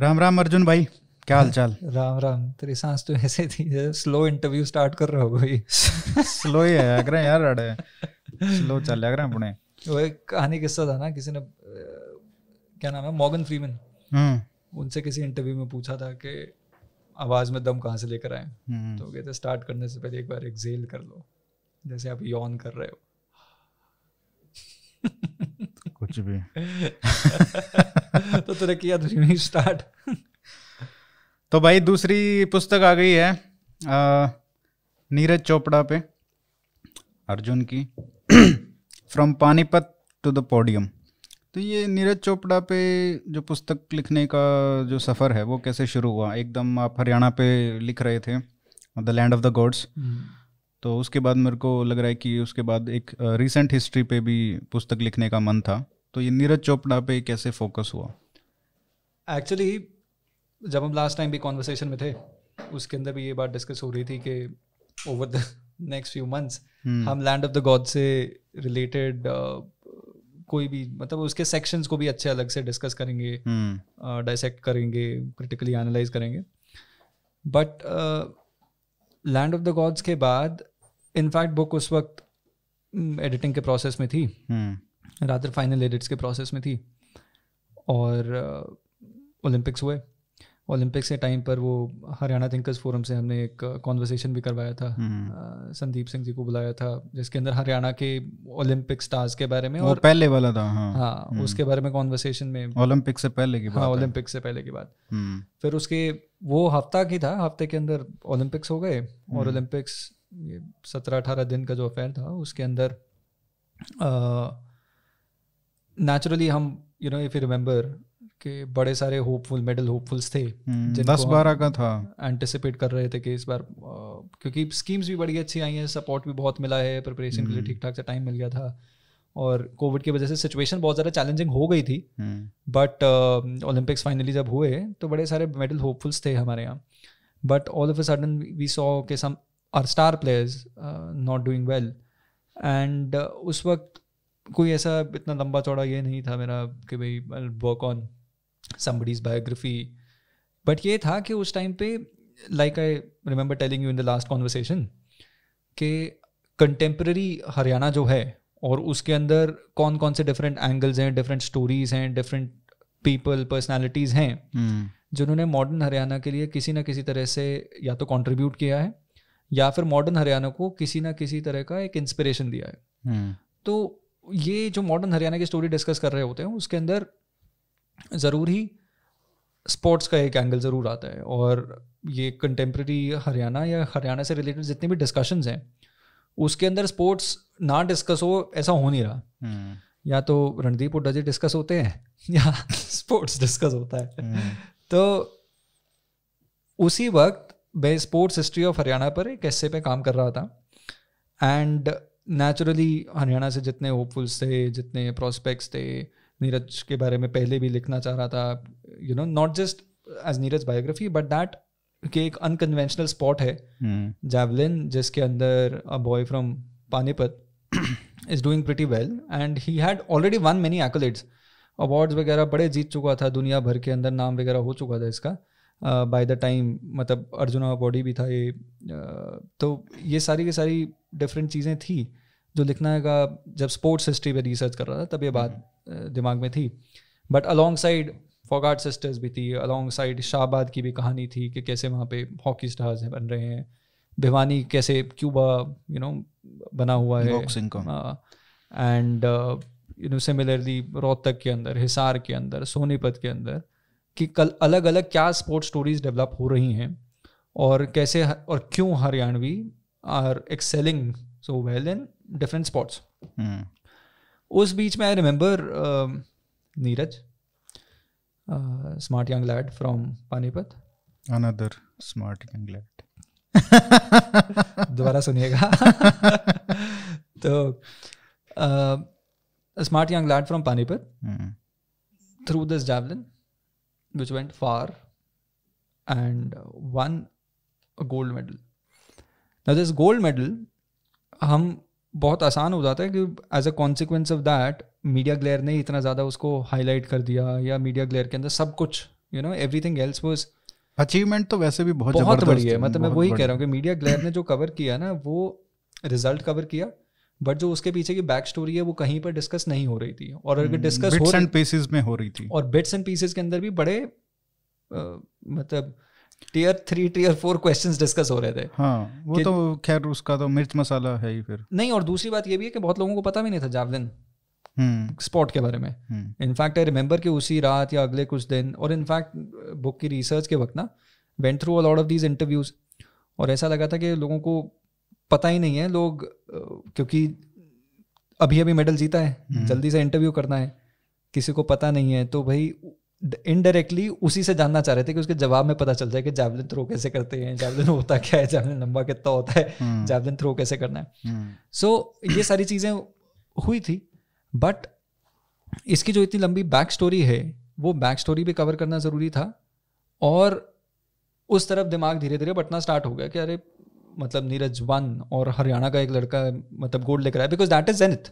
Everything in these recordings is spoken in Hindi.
राम राम अर्जुन भाई क्या हाँ, हाल चाल राम राम तेरी सांस तो ऐसे थी स्लो इंटरव्यू स्टार्ट कर रहा हो भाई स्लो ही है अगर यार अड़े स्लो चल रहा है पुणे वो एक कहानी किस्सा था ना किसी ने क्या नाम है मॉर्गन हम्म। फ्रीमन उनसे किसी इंटरव्यू में पूछा था कि आवाज में दम कहाँ से लेकर आए हम्म। तो कहते स्टार्ट करने से पहले एक बार एक्सेल कर लो जैसे आप यौन कर रहे हो कुछ भी तो तूने किया स्टार्ट तो भाई दूसरी पुस्तक आ गई है नीरज चोपड़ा पे अर्जुन की from Panipat to the podium तो ये नीरज चोपड़ा पे जो पुस्तक लिखने का जो सफ़र है वो कैसे शुरू हुआ एकदम आप हरियाणा पे लिख रहे थे the land of the gods तो उसके बाद मेरे को लग रहा है कि उसके बाद एक रिसेंट हिस्ट्री पे भी पुस्तक लिखने का मन था तो ये नीरज चोपड़ा पे कैसे फोकस हुआ एक्चुअली जब हम लास्ट टाइम भी कॉन्वर्सेशन में थे उसके अंदर भी ये बात डिस्कस हो रही थी कि over the next few months हम लैंड ऑफ द गॉड से रिलेटेड uh, कोई भी मतलब उसके सेक्शंस को भी अच्छे अलग से डिस्कस करेंगे डायसेक्ट हम्म। hmm. uh, करेंगे क्रिटिकली एनालाइज करेंगे but land of the gods के बाद इनफैक्ट बुक उस वक्त एडिटिंग mm, के प्रोसेस में थी hmm. रात्र फाइनल एडिट्स के प्रोसेस में थी और ओलंपिक्स uh, हुए ओलंपिक्स के टाइम पर वो हरियाणा थिंकर्स फोरम से हमने एक कॉन्वर्सेशन भी करवाया था संदीप हम्म। सिंह uh, जी को बुलाया था जिसके अंदर हरियाणा के ओलंपिक स्टार्स के बारे में और पहले वाला था हाँ, हाँ हम्म। उसके बारे में कॉन्वर्सेशन में ओलंपिक हाँ, से पहले की बात हाँ से पहले की बात फिर उसके वो हफ्ता की था हफ्ते के अंदर ओलंपिक्स हो गए और ओलंपिक्स हम्म। सत्रह अठारह दिन का जो अफेयर था उसके अंदर uh, नेचुरली हम you know if you remember के बड़े सारे होपफुल मेडल होपफुल्स थे हम्म, दस बारह का था एंटिसिपेट कर रहे थे कि इस बार क्योंकि स्कीम्स भी बड़ी अच्छी आई हैं सपोर्ट भी बहुत मिला है प्रिपरेशन के लिए हम्म। ठीक ठाक से टाइम मिल गया था और कोविड की वजह से सिचुएशन बहुत ज़्यादा चैलेंजिंग हो गई थी बट ओलंपिक्स फाइनली जब हुए तो बड़े सारे मेडल होपफुल्स थे हमारे यहाँ but all of a sudden we saw के some are star players not doing well and उस वक्त कोई ऐसा इतना लंबा चौड़ा ये नहीं था मेरा कि भाई work on somebody's biography but ये था कि उस टाइम पे like I remember telling you in the last conversation के कंटेम्प्रेरी हरियाणा जो है और उसके अंदर कौन कौन से डिफरेंट एंगल्स हैं डिफरेंट स्टोरीज हैं डिफरेंट पीपल पर्सनैलिटीज़ हैं hmm. जिन्होंने मॉडर्न हरियाणा के लिए किसी ना किसी तरह से या तो कॉन्ट्रीब्यूट किया है या फिर मॉडर्न हरियाणा को किसी ना किसी तरह का एक इंस्पिरेशन दिया है hmm. तो ये जो मॉडर्न हरियाणा की स्टोरी डिस्कस कर रहे होते हैं उसके अंदर ज़रूर ही स्पोर्ट्स का एक एंगल ज़रूर आता है और ये कंटेम्प्रेरी हरियाणा या हरियाणा से रिलेटेड जितने भी डिस्कशंस हैं उसके अंदर स्पोर्ट्स ना डिस्कस हो ऐसा हो नहीं रहा hmm. या तो रणदीप हुड्डा जी डिस्कस होते हैं या स्पोर्ट्स डिस्कस होता है hmm. तो उसी वक्त मैं स्पोर्ट्स हिस्ट्री ऑफ हरियाणा पर एक ऐसे पे काम कर रहा था एंड नेचुरली हरियाणा से जितने होपफुल्स थे जितने प्रोस्पेक्ट्स थे नीरज के बारे में पहले भी लिखना चाह रहा था you know not just as Neeraj biography but that कि एक अनकन्वेंशनल स्पॉट है जैवलिन hmm. जिसके अंदर a boy from Panipat is doing pretty well and he had already won many accolades awards वगैरह बड़े जीत चुका था दुनिया भर के अंदर नाम वगैरह हो चुका था इसका बाय द टाइम मतलब अर्जुना बॉडी भी था ये तो ये सारी की सारी डिफरेंट चीज़ें थी जो लिखना का जब स्पोर्ट्स हिस्ट्री पे रिसर्च कर रहा था तब ये बात हम्म। दिमाग में थी but alongside Phogat sisters भी थी अलॉन्ग साइड शाहबाद की भी कहानी थी कि कैसे वहाँ पे हॉकी स्टार्स बन रहे हैं भिवानी कैसे क्यूबा यू नो बना हुआ है boxing and you know similarly Rohtak के अंदर हिसार के अंदर सोनीपत के अंदर कि कल अलग अलग क्या स्पोर्ट स्टोरीज डेवलप हो रही हैं और कैसे और क्यों Haryanvi are excelling so well in different sports उस बीच में I remember um, Neeraj smart young lad from Panipat another smart young lad दोबारा सुनिएगा तो smart young lad from Panipat through this javelin which went far, and uh, won a gold medal. Now, this gold medal, हम बहुत आसान हो जाता है कि as a consequence of that media glare ने इतना ज़्यादा उसको हाईलाइट कर दिया या मीडिया ग्लेयर के अंदर सब कुछ you know everything else was achievement तो वैसे भी बहुत बहुत बड़ी है मतलब मैं वही कह रहा हूँ कि मीडिया ग्लेयर ने जो कवर किया ना वो रिजल्ट कवर किया बट जो उसके पीछे की बैक स्टोरी है वो कहीं पर डिस्कस नहीं हो रही थी और अगर डिस्कस hmm, हो एंड पीसेस में हो रही थी और बिट्स एंड पीसेस के अंदर भी बड़े आ, मतलब tier three tier four question discuss हो रहे थे हाँ वो तो खैर उसका तो मिर्च मसाला है ही फिर नहीं और दूसरी बात ये भी है कि बहुत लोगों को पता भी नहीं था जावलिन स्पॉट hmm. के बारे में इनफैक्ट आई रिमेंबर कि उसी रात या अगले कुछ दिन और इनफैक्ट बुक की रिसर्च के वक्त ना went through a lot of these interviews और ऐसा लगा था कि लोगों को पता ही नहीं है लोग क्योंकि अभी अभी मेडल जीता है हम्म। जल्दी से इंटरव्यू करना है किसी को पता नहीं है तो भाई इनडायरेक्टली उसी से जानना चाह रहे थे कि उसके जवाब में पता चल जाए कि जैवलिन थ्रो कैसे करते हैं जैवलिन होता क्या है जैवलिन लंबा कितना होता है जैवलिन हम्म। थ्रो कैसे करना है सो हम्म। so, ये सारी चीज़ें हुई थी बट इसकी जो इतनी लंबी बैक स्टोरी है वो बैक स्टोरी भी कवर करना ज़रूरी था और उस तरफ दिमाग धीरे धीरे बटना स्टार्ट हो गया कि अरे मतलब नीरज वन और हरियाणा का एक लड़का मतलब गोल्ड लेकर आया because that is zenith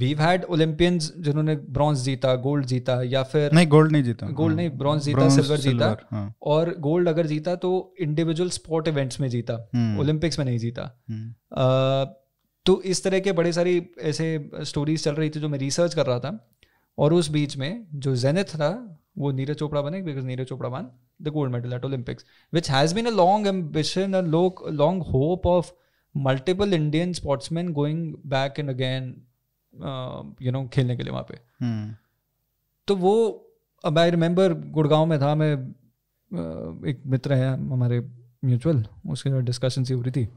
we had Olympians जिन्होंने ब्रॉन्ज जीता गोल्ड जीता या फिर नहीं गोल्ड नहीं जीता गोल्ड hmm. नहीं ब्रॉन्ज जीता सिल्वर जीता हाँ. और गोल्ड अगर जीता तो इंडिविजुअल स्पोर्ट इवेंट्स में जीता ओलंपिक्स hmm. में नहीं जीता hmm. uh, तो इस तरह के बड़े सारी ऐसे स्टोरीज चल रही थी जो मैं रिसर्च कर रहा था और उस बीच में जो जेनिथ था वो नीरज चोपड़ा बने because Neeraj Chopra won the gold medal at Olympics which has been a long ambition a long hope of multiple Indian sportsman going back and again you know खेलने के लिए वहाँ पे hmm. तो वो अब आई रिमेंबर गुड़गांव में था मैं uh, एक मित्र है हमारे म्यूचुअल उसके साथ डिस्कशन सी हो रही थी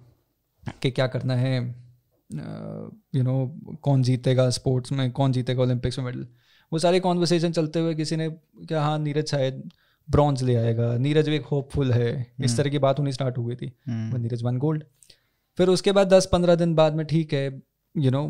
कि क्या करना है you uh, know you know, कौन जीतेगा स्पोर्ट्स में कौन जीतेगा ओलंपिक्स में मेडल वो सारे कॉन्वर्सेशन चलते हुए किसी ने क्या हाँ नीरज शायद ब्रॉन्ज ले आएगा नीरज भी एक होपफुल है इस हम्म। तरह की बात होनी स्टार्ट हो गई थी हम्म। नीरज वन गोल्ड फिर उसके बाद दस पंद्रह दिन बाद में ठीक है यू नो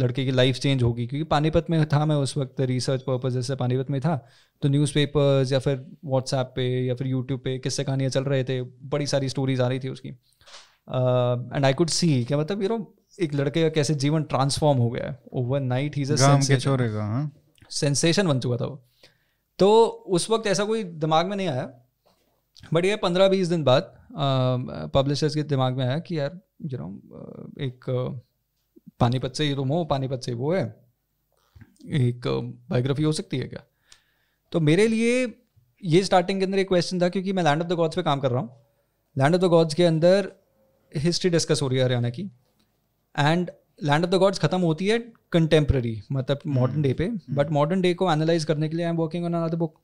लड़के की लाइफ चेंज होगी क्योंकि पानीपत में था मैं उस वक्त रिसर्च पर्पज से पानीपत में था तो न्यूज़पेपर्स या फिर व्हाट्सएप पे या फिर यूट्यूब पे किससे कहानियाँ चल रहे थे बड़ी सारी स्टोरीज आ रही थी उसकी एंड आई कुड सी क्या मतलब यू नो एक लड़के का कैसे जीवन ट्रांसफॉर्म हो गया है ओवर नाइट ही सेंसेशन बन चुका था वो तो उस वक्त ऐसा कोई दिमाग में नहीं आया बट ये पंद्रह बीस दिन बाद पब्लिशर्स के दिमाग में आया कि यार यू नो एक पानीपत से ही तुम हो पानीपत से वो है एक बायोग्राफी हो सकती है क्या तो मेरे लिए ये स्टार्टिंग के अंदर एक क्वेश्चन था क्योंकि मैं लैंड ऑफ द गॉड्स पे काम कर रहा हूँ लैंड ऑफ द गॉड्स के अंदर हिस्ट्री डिस्कस हो रही है हरियाणा की and land of the gods खत्म होती है कंटेम्प्रेरी मतलब मॉडर्न hmm. डे पे बट मॉडर्न डे को एनालाइज करने के लिए I am working on another book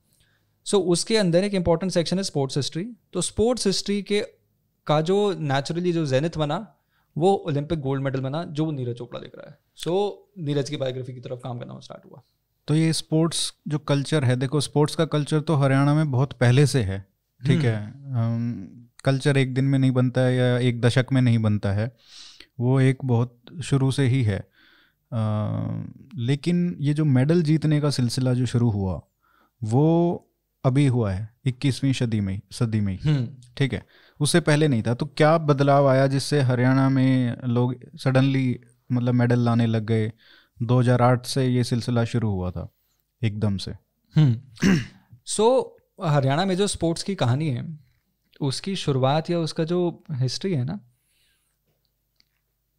so उसके अंदर एक इंपॉर्टेंट सेक्शन है स्पोर्ट्स हिस्ट्री तो स्पोर्ट्स हिस्ट्री के का जो नेचुरली जो जेनिथ बना वो ओलंपिक गोल्ड मेडल बना जो नीरज चोपड़ा लिख रहा है सो so, नीरज की बायोग्राफी की तरफ काम करना स्टार्ट हुआ तो ये स्पोर्ट्स जो कल्चर है देखो स्पोर्ट्स का कल्चर तो हरियाणा में बहुत पहले से है ठीक hmm. है कल्चर एक दिन में नहीं बनता है या एक दशक में नहीं बनता है वो एक बहुत शुरू से ही है आ, लेकिन ये जो मेडल जीतने का सिलसिला जो शुरू हुआ वो अभी हुआ है इक्कीसवीं सदी में सदी में हम्म। ठीक है उससे पहले नहीं था तो क्या बदलाव आया जिससे हरियाणा में लोग सडनली मतलब मेडल लाने लग गए 2008 से ये सिलसिला शुरू हुआ था एकदम से सो हम्म। so, हरियाणा में जो स्पोर्ट्स की कहानी है उसकी शुरुआत या उसका जो हिस्ट्री है ना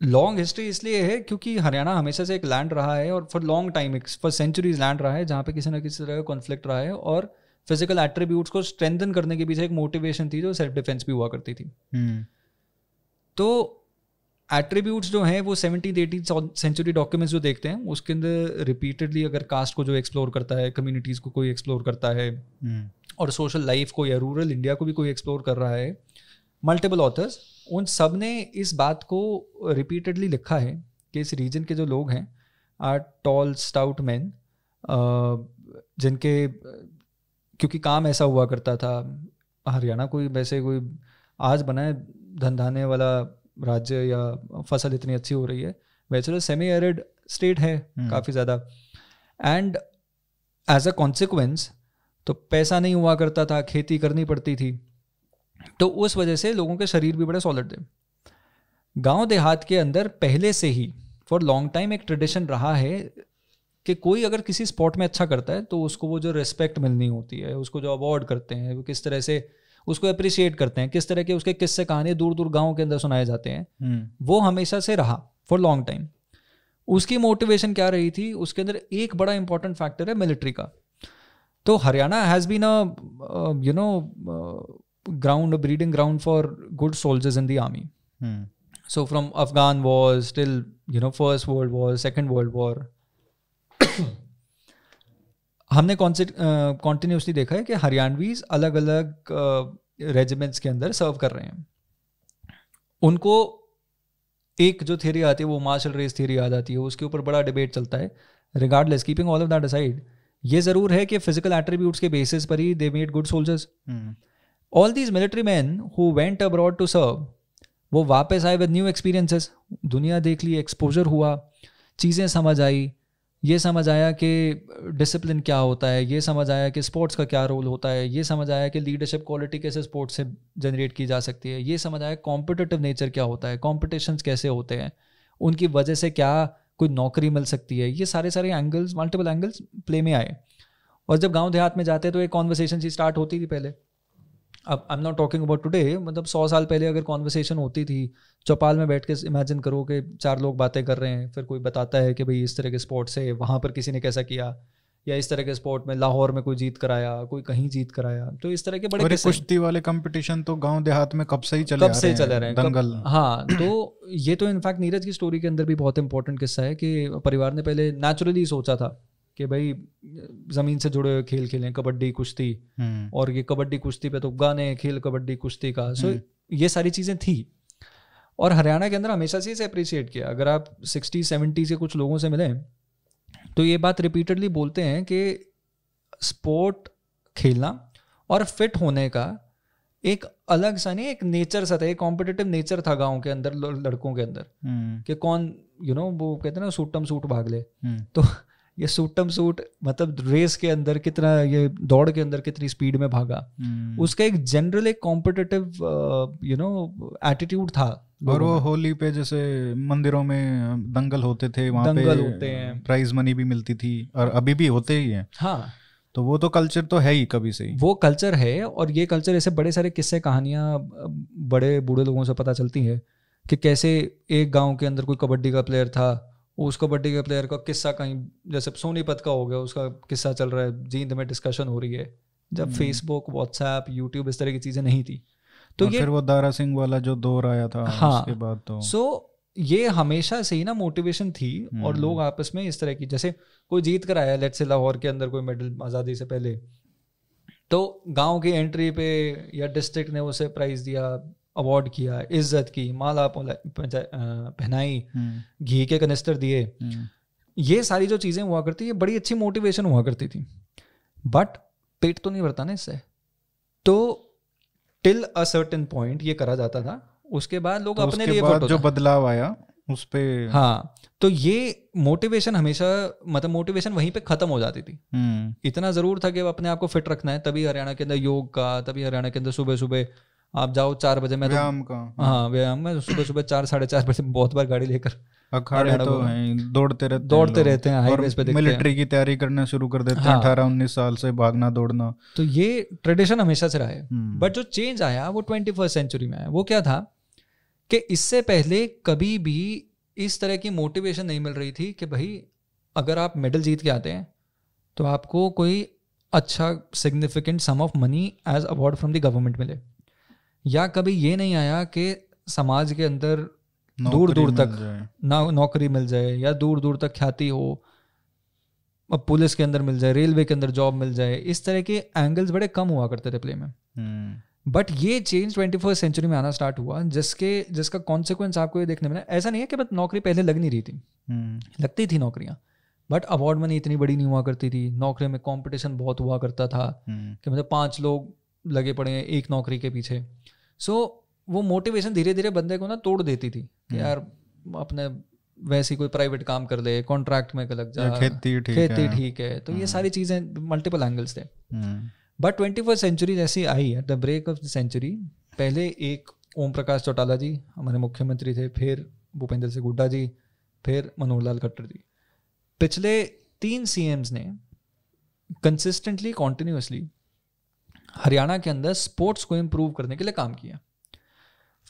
लॉन्ग हिस्ट्री इसलिए है क्योंकि हरियाणा हमेशा से एक लैंड रहा है और for long time for centuries land रहा है जहाँ पे किसी ना किसी तरह का कॉन्फ्लिक्ट रहा है और फिजिकल एट्रीब्यूट्स को स्ट्रेंथन करने के पीछे एक मोटिवेशन थी जो सेल्फ डिफेंस भी हुआ करती थी hmm. तो एट्रीब्यूट्स जो हैं वो सेवनटीन एटीन सेंचुरी डॉक्यूमेंट्स जो देखते हैं उसके अंदर रिपीटेडली अगर कास्ट को जो एक्सप्लोर करता है कम्युनिटीज़ को कोई एक्सप्लोर करता है hmm. और सोशल लाइफ को या रूरल इंडिया को भी कोई एक्सप्लोर कर रहा है मल्टीपल ऑथर्स उन सब ने इस बात को रिपीटेडली लिखा है कि इस रीजन के जो लोग हैं आर टॉल स्टाउट मैन जिनके क्योंकि काम ऐसा हुआ करता था हरियाणा कोई वैसे कोई आज बनाए धंधाने वाला राज्य या फसल इतनी अच्छी हो रही है तो सेमी एरिड स्टेट है काफ़ी ज़्यादा एंड एज अ कॉन्सिक्वेंस तो पैसा नहीं हुआ करता था खेती करनी पड़ती थी तो उस वजह से लोगों के शरीर भी बड़े सॉलिड थे गांव देहात के अंदर पहले से ही फॉर लॉन्ग टाइम एक ट्रेडिशन रहा है कि कोई अगर किसी स्पॉट में अच्छा करता है तो उसको वो जो रिस्पेक्ट मिलनी होती है उसको जो अवार्ड करते हैं वो किस तरह से उसको अप्रिशिएट करते हैं किस तरह के उसके किस्से कहानी दूर दूर गाँव के अंदर सुनाए जाते हैं हम्म। वो हमेशा से रहा फॉर लॉन्ग टाइम उसकी मोटिवेशन क्या रही थी उसके अंदर एक बड़ा इंपॉर्टेंट फैक्टर है मिलिट्री का तो Haryana has been a you know ground a breeding ground for good soldiers in the army hmm. so from afghan wars till you know first world war second world war हमने कॉन्टिन्यूसली देखा है कि हरियाणवीज अलग अलग रेजिमेंट्स के अंदर सर्व कर रहे हैं उनको एक जो थियरी आती है वो मार्शल रेस थियरी आ जाती है उसके ऊपर बड़ा डिबेट चलता है regardless keeping all of that aside ये जरूर है कि फिजिकल एट्रीब्यूट्स के बेसिस पर ही they made good soldiers all these military man who went abroad to serve वो वापस आए विद न्यू एक्सपीरियंसेस दुनिया देख ली एक्सपोजर हुआ चीज़ें समझ आई ये समझ आया कि डिसिप्लिन क्या होता है ये समझ आया कि स्पोर्ट्स का क्या रोल होता है ये समझ आया कि लीडरशिप क्वालिटी कैसे स्पोर्ट्स से जनरेट की जा सकती है ये समझ आया कॉम्पिटिटिव नेचर क्या होता है कॉम्पिटिशन्स कैसे होते हैं उनकी वजह से क्या कोई नौकरी मिल सकती है ये सारे सारे एंगल्स मल्टीपल एंगल्स प्ले में आए और जब गाँव देहात में जाते तो एक कॉन्वर्सेशन सी स्टार्ट होती थी पहले अब I am not talking about today मतलब सौ साल पहले अगर कॉन्वर्सेशन होती थी चौपाल में बैठ के इमेजिन करो कि चार लोग बातें कर रहे हैं फिर कोई बताता है कि भाई इस तरह के स्पोर्ट्स है वहाँ पर किसी ने कैसा किया या इस तरह के स्पोर्ट में लाहौर में कोई जीत कराया कोई कहीं जीत कराया तो इस तरह के बड़े कुश्ती वाले कंपटीशन तो गांव देहात में कब से ही चले कब से ही चले रहे हैं दंगल हाँ तो ये तो इनफैक्ट नीरज की स्टोरी के अंदर भी बहुत इंपॉर्टेंट किस्सा है कि परिवार ने पहले नेचुरली सोचा था कि भाई ज़मीन से जुड़े हुए खेल खेलें कबड्डी कुश्ती हम्म। और ये कबड्डी कुश्ती पे तो गाने खेल कबड्डी कुश्ती का सो हम्म। ये सारी चीज़ें थी और हरियाणा के अंदर हमेशा से इसे अप्रिशिएट किया अगर आप सिक्सटी सेवेंटी से कुछ लोगों से मिले तो ये बात रिपीटेडली बोलते हैं कि स्पोर्ट खेलना और फिट होने का एक अलग सा नहीं एक नेचर सा था एक कॉम्पिटेटिव नेचर था गांव के अंदर लड़कों के अंदर हम्म। कि कौन यू you नो know, वो कहते हैं ना सूट टम सूट भाग ले तो ये सूटम सूट मतलब रेस के अंदर कितना ये दौड़ के अंदर कितनी स्पीड में भागा हम्म। उसका एक जनरल एक कॉम्पिटेटिव यू नो एटीट्यूड था और वो होली पे जैसे मंदिरों में दंगल होते थे वहां दंगल पे होते हैं प्राइज मनी भी मिलती थी और अभी भी होते ही है हाँ तो वो तो कल्चर तो है ही कभी से ही वो कल्चर है और ये कल्चर ऐसे बड़े सारे किस्से कहानियां बड़े बूढ़े लोगों से पता चलती है कि कैसे एक गांव के अंदर कोई कबड्डी का प्लेयर था उसको पर्टिकुलर प्लेयर का किस्सा कहीं जैसे सोनीपत का हो गया उसका किस्सा चल रहा है जींद में डिस्कशन हो रही है जब फेसबुक व्हाट्सएप यूट्यूब इस तरह की चीजें नहीं थी तो ये फिर वो दारा सिंह वाला जो दौर आया था हाँ उसके बाद तो सो ये हमेशा से ही ना मोटिवेशन थी और लोग हम्म। आपस में इस तरह की जैसे कोई जीत कर आया लेट से लाहौर के अंदर कोई मेडल आज़ादी से पहले तो गांव की एंट्री पे या डिस्ट्रिक्ट ने उसे प्राइज दिया अवार्ड किया इज्जत की माला पहनाई हम्म। घी के कनिस्टर दिए हम्म। ये सारी जो चीज़ें हुआ करती है बड़ी अच्छी मोटिवेशन हुआ करती थी बट पेट तो नहीं भरता ना इससे तो टिल अ सर्टेन पॉइंट ये करा जाता था उसके बाद लोग तो अपने लिए बाद जो बदलाव आया उस पर हाँ तो ये मोटिवेशन हमेशा मतलब मोटिवेशन वहीं पे खत्म हो जाती थी हम्म। इतना जरूर था कि अपने आप को फिट रखना है तभी हरियाणा के अंदर योग का तभी हरियाणा के अंदर सुबह सुबह आप जाओ चार बजे मैं तो- व्यायाम तो, का हाँ, हाँ व्यायाम में सुबह सुबह चार साढ़े चार बजे बहुत बार गाड़ी लेकर अखाड़े तो दौड़ते रहते दौड़ते रहते हैं हाईवे पे मिलिट्री की तैयारी करना शुरू कर देते हैं हाँ। अठारह उन्नीस साल से भागना दौड़ना तो ये ट्रेडिशन हमेशा से रहा है बट हम्म। जो चेंज आया वो ट्वेंटी सेंचुरी में आया वो क्या था कि इससे पहले कभी भी इस तरह की मोटिवेशन नहीं मिल रही थी कि भाई अगर आप मेडल जीत के आते हैं तो आपको कोई अच्छा significant sum of money as award from the government मिले या कभी ये नहीं आया कि समाज के अंदर दूर दूर तक ना नौकरी मिल जाए या दूर दूर तक ख्याति हो अब पुलिस के अंदर मिल जाए रेलवे के अंदर जॉब मिल जाए इस तरह के एंगल्स बड़े कम हुआ करते थे प्ले में बट हम्म। ये चेंज ट्वेंटी फर्स्ट सेंचुरी में आना स्टार्ट हुआ जिसके जिसका कॉन्सिक्वेंस आपको ये देखने मिला ऐसा नहीं है कि बस नौकरी पहले लग नहीं रही थी हम्म। लगती थी नौकरियाँ बट अवार्ड मनी इतनी बड़ी नहीं हुआ करती थी नौकरी में कॉम्पिटिशन बहुत हुआ करता था हम्म। कि मतलब पांच लोग लगे पड़े हैं एक नौकरी के पीछे सो वो मोटिवेशन धीरे धीरे बंदे को ना तोड़ देती थी कि हम्म। यार अपने वैसे कोई प्राइवेट काम कर ले कॉन्ट्रैक्ट में लग जा खेती ठीक खेती ठीक है तो ये हम्म। सारी चीजें मल्टीपल एंगल्स थे बट ट्वेंटी फर्स्ट सेंचुरी जैसी आई है the break of the century पहले एक ओम प्रकाश चौटाला जी हमारे मुख्यमंत्री थे फिर भूपेंद्र सिंह हुड्डा जी फिर मनोहर लाल खट्टर जी पिछले तीन सी ने कंसिस्टेंटली कॉन्टिन्यूसली हरियाणा के अंदर स्पोर्ट्स को इम्प्रूव करने के लिए काम किया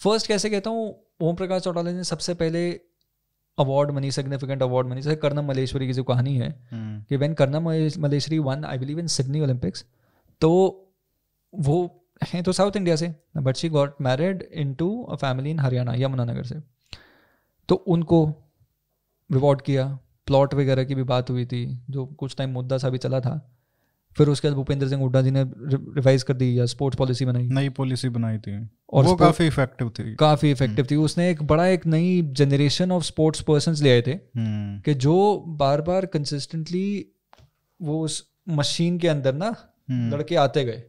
फर्स्ट कैसे कहता हूँ ओम प्रकाश चौटाला ने सबसे पहले award money significant award money जैसे कर्णम मलेश्वरी की जो कहानी है हम्म। कि when Karnam Malleswari won I believe in Sydney Olympics तो वो हैं तो साउथ इंडिया से but she got married into a family in Haryana Yamunanagar से तो उनको रिवॉर्ड किया प्लॉट वगैरह की भी बात हुई थी जो कुछ टाइम मुद्दा सा भी चला था फिर उसके बाद भूपेंद्र सिंह हुड्डा जी ने रिवाइज कर दी या स्पोर्ट्स पॉलिसी बनाई नई पॉलिसी बनाई थी और वो काफी इफेक्टिव थी काफी इफेक्टिव हम्म। थी उसने एक बड़ा एक नई जनरेशन ऑफ स्पोर्ट्स पर्सन ले आए थे हम्म। कि जो बार बार कंसिस्टेंटली वो उस मशीन के अंदर ना हम्म। लड़के आते गए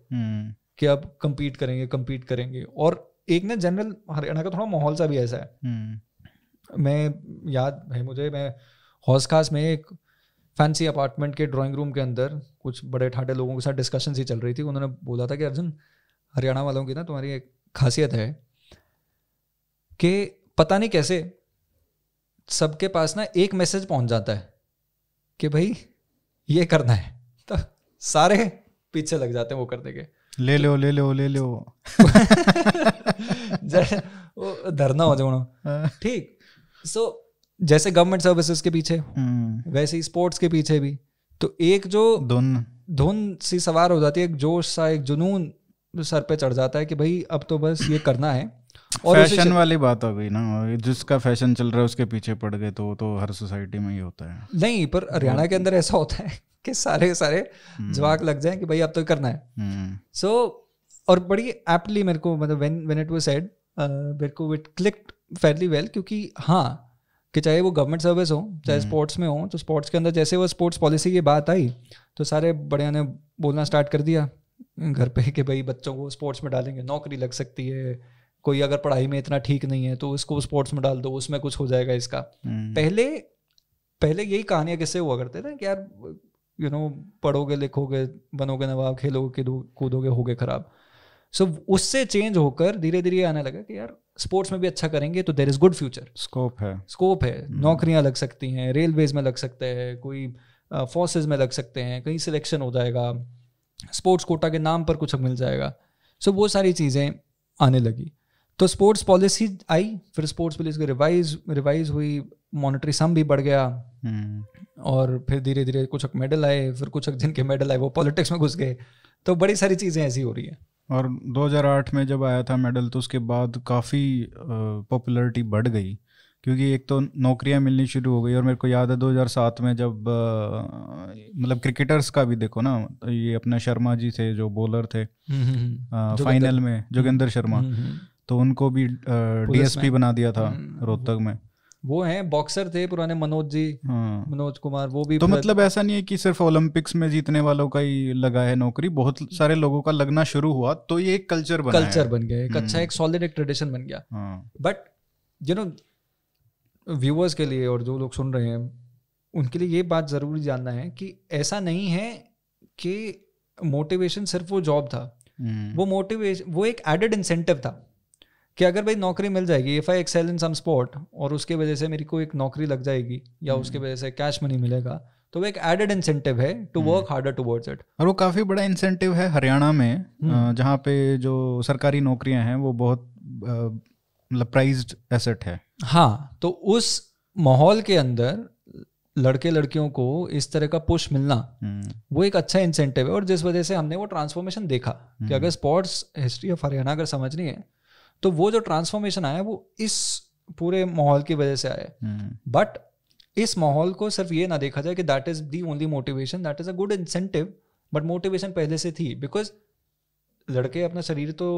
कि अब कम्पीट करेंगे कम्पीट करेंगे और एक ना जनरल हरियाणा का थोड़ा माहौल सा भी ऐसा है मैं याद है मुझे मैं हौस खास में एक फैंसी अपार्टमेंट के ड्राइंग रूम के अंदर कुछ बड़े ठाटे लोगों के साथ डिस्कशन ही चल रही थी उन्होंने बोला था कि अर्जुन हरियाणा वालों की ना तुम्हारी एक खासियत है कि पता नहीं कैसे सबके पास ना एक मैसेज पहुंच जाता है कि भाई ये करना है तो सारे पीछे लग जाते हैं वो करने के ले लो ले लो ले लो धरना हो जाओ हाँ। ठीक सो so, जैसे गवर्नमेंट सर्विसेज के पीछे हम्म। वैसे ही स्पोर्ट्स के पीछे भी तो एक जो धुन धुन सी सवार हो जाती है एक जोश सा एक जुनून सर पे चढ़ जाता है कि भाई अब तो बस ये करना है और फैशन वाली बात हो गई ना जिसका फैशन चल रहा है उसके पीछे पड़ गए तो तो हर सोसाइटी में ही होता है नहीं पर हरियाणा के अंदर ऐसा होता है कि सारे सारे हम्म। जवाक लग जाए कि भाई अब तो करना है सो हम्म। so, और बड़ी एप्टली मेरे को मतलब when when it was said मेरे को इट क्लिक्ड फेयरली वेल क्योंकि हाँ कि चाहे वो गवर्नमेंट सर्विस हो चाहे स्पोर्ट्स हम्म। में हो तो स्पोर्ट्स के अंदर जैसे वो स्पोर्ट्स पॉलिसी की बात आई तो सारे बड़े ने बोलना स्टार्ट कर दिया घर पे कि भाई बच्चों को स्पोर्ट्स में डालेंगे नौकरी लग सकती है कोई अगर पढ़ाई में इतना ठीक नहीं है तो उसको स्पोर्ट्स में डाल दो उसमें कुछ हो जाएगा इसका हम्म। पहले पहले यही कहानियां किससे हुआ करते थे कि यार यू नो पढ़ोगे लिखोगे बनोगे नवाब खेलोगे कूदोगे होगे खराब सो उससे चेंज होकर धीरे धीरे आने लगा कि यार स्पोर्ट्स में भी अच्छा करेंगे तो there is good future scope है स्कोप है hmm. नौकरियां लग सकती हैं रेलवेज में लग सकते हैं कोई फोर्सेज में लग सकते हैं कहीं सिलेक्शन हो जाएगा स्पोर्ट्स कोटा के नाम पर कुछ मिल जाएगा सो वो सारी चीज़ें आने लगी तो स्पोर्ट्स पॉलिसी आई फिर स्पोर्ट्स पॉलिसी रिवाइज रिवाइज हुई मॉनिटरी सम भी बढ़ गया hmm. और फिर धीरे धीरे कुछ मेडल आए फिर कुछ जिनके मेडल आए वो पॉलिटिक्स में घुस गए तो बड़ी सारी चीज़ें ऐसी हो रही है और 2008 में जब आया था मेडल तो उसके बाद काफ़ी पॉपुलैरिटी बढ़ गई क्योंकि एक तो नौकरियां मिलनी शुरू हो गई और मेरे को याद है 2007 में जब मतलब क्रिकेटर्स का भी देखो ना ये अपना शर्मा जी थे जो बॉलर थे आ, हम्म, फाइनल हम्म, हम्म। में जोगेंद्र शर्मा तो उनको भी डीएसपी बना दिया था रोहतक में वो हैं बॉक्सर थे पुराने मनोज जी हाँ। मनोज कुमार वो भी तो मतलब ऐसा नहीं है कि सिर्फ ओलंपिक्स में जीतने वालों का ही लगा है नौकरी बहुत सारे लोगों का लगना शुरू हुआ तो ये एक कल्चर बना कल्चर बन गया एक अच्छा एक सॉलिड हम्म। एक ट्रेडिशन बन गया बट यू नो व्यूअर्स के लिए और जो लोग सुन रहे हैं उनके लिए ये बात जरूर जानना है कि ऐसा नहीं है कि मोटिवेशन सिर्फ वो जॉब था हम्म। वो मोटिवेशन वो एक एडेड इंसेंटिव था कि अगर भाई नौकरी मिल जाएगी if I excel in some sport और उसके वजह से मेरी को एक नौकरी लग जाएगी या हम्म। उसके वजह से कैश मनी मिलेगा तो वो एक एडेड इंसेंटिव है to work harder towards it और वो काफ़ी बड़ा इंसेंटिव है हरियाणा में हम्म। जहाँ पे जो सरकारी नौकरियां हैं वो बहुत मतलब प्राइज्ड एसेट है हाँ तो उस माहौल के अंदर लड़के लड़कियों को इस तरह का पुश मिलना हम्म। वो एक अच्छा इंसेंटिव है और जिस वजह से हमने वो ट्रांसफॉर्मेशन देखा कि अगर स्पोर्ट्स हिस्ट्री ऑफ हरियाणा अगर समझनी है तो वो जो ट्रांसफॉर्मेशन आया वो इस पूरे माहौल की वजह से आया बट हम्म। इस माहौल को सिर्फ ये ना देखा जाए कि that is the only motivation that is a good incentive but motivation पहले से थी बिकॉज लड़के अपना शरीर तो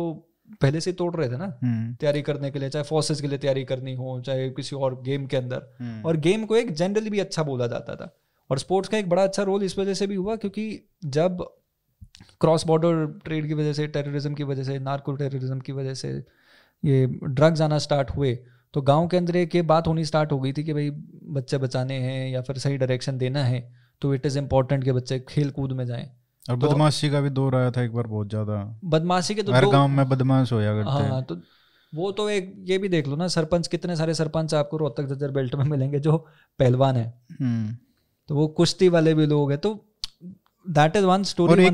पहले से तोड़ रहे थे ना हम्म। तैयारी करने के लिए चाहे फोर्सेस के लिए तैयारी करनी हो चाहे किसी और गेम के अंदर हम्म। और गेम को एक जनरली भी अच्छा बोला जाता था और स्पोर्ट्स का एक बड़ा अच्छा रोल इस वजह से भी हुआ क्योंकि जब क्रॉस बॉर्डर ट्रेड की वजह से टेररिज्म की वजह से नार्को टेररिज्म की वजह से ये ड्रग्स आना स्टार्ट हुए तो गांव के अंदर एक बात होनी स्टार्ट हो गई थी कि भाई बच्चे बचाने हैं या फिर सही डायरेक्शन देना है तो इट इज़ इम्पोर्टेंट कि बच्चे खेल कूद में जाएं और तो, बदमाशी का भी दौर आया था एक बार बहुत ज़्यादा बदमाशी के तो हर गांव में बदमाश हो करते हाँ तो वो तो एक ये भी देख लो ना सरपंच कितने सारे सरपंच आपको रोहतक जजर बेल्ट में मिलेंगे जो पहलवान है हम्म। तो वो कुश्ती वाले भी लोग हैं तो दैट इज वन स्टोरी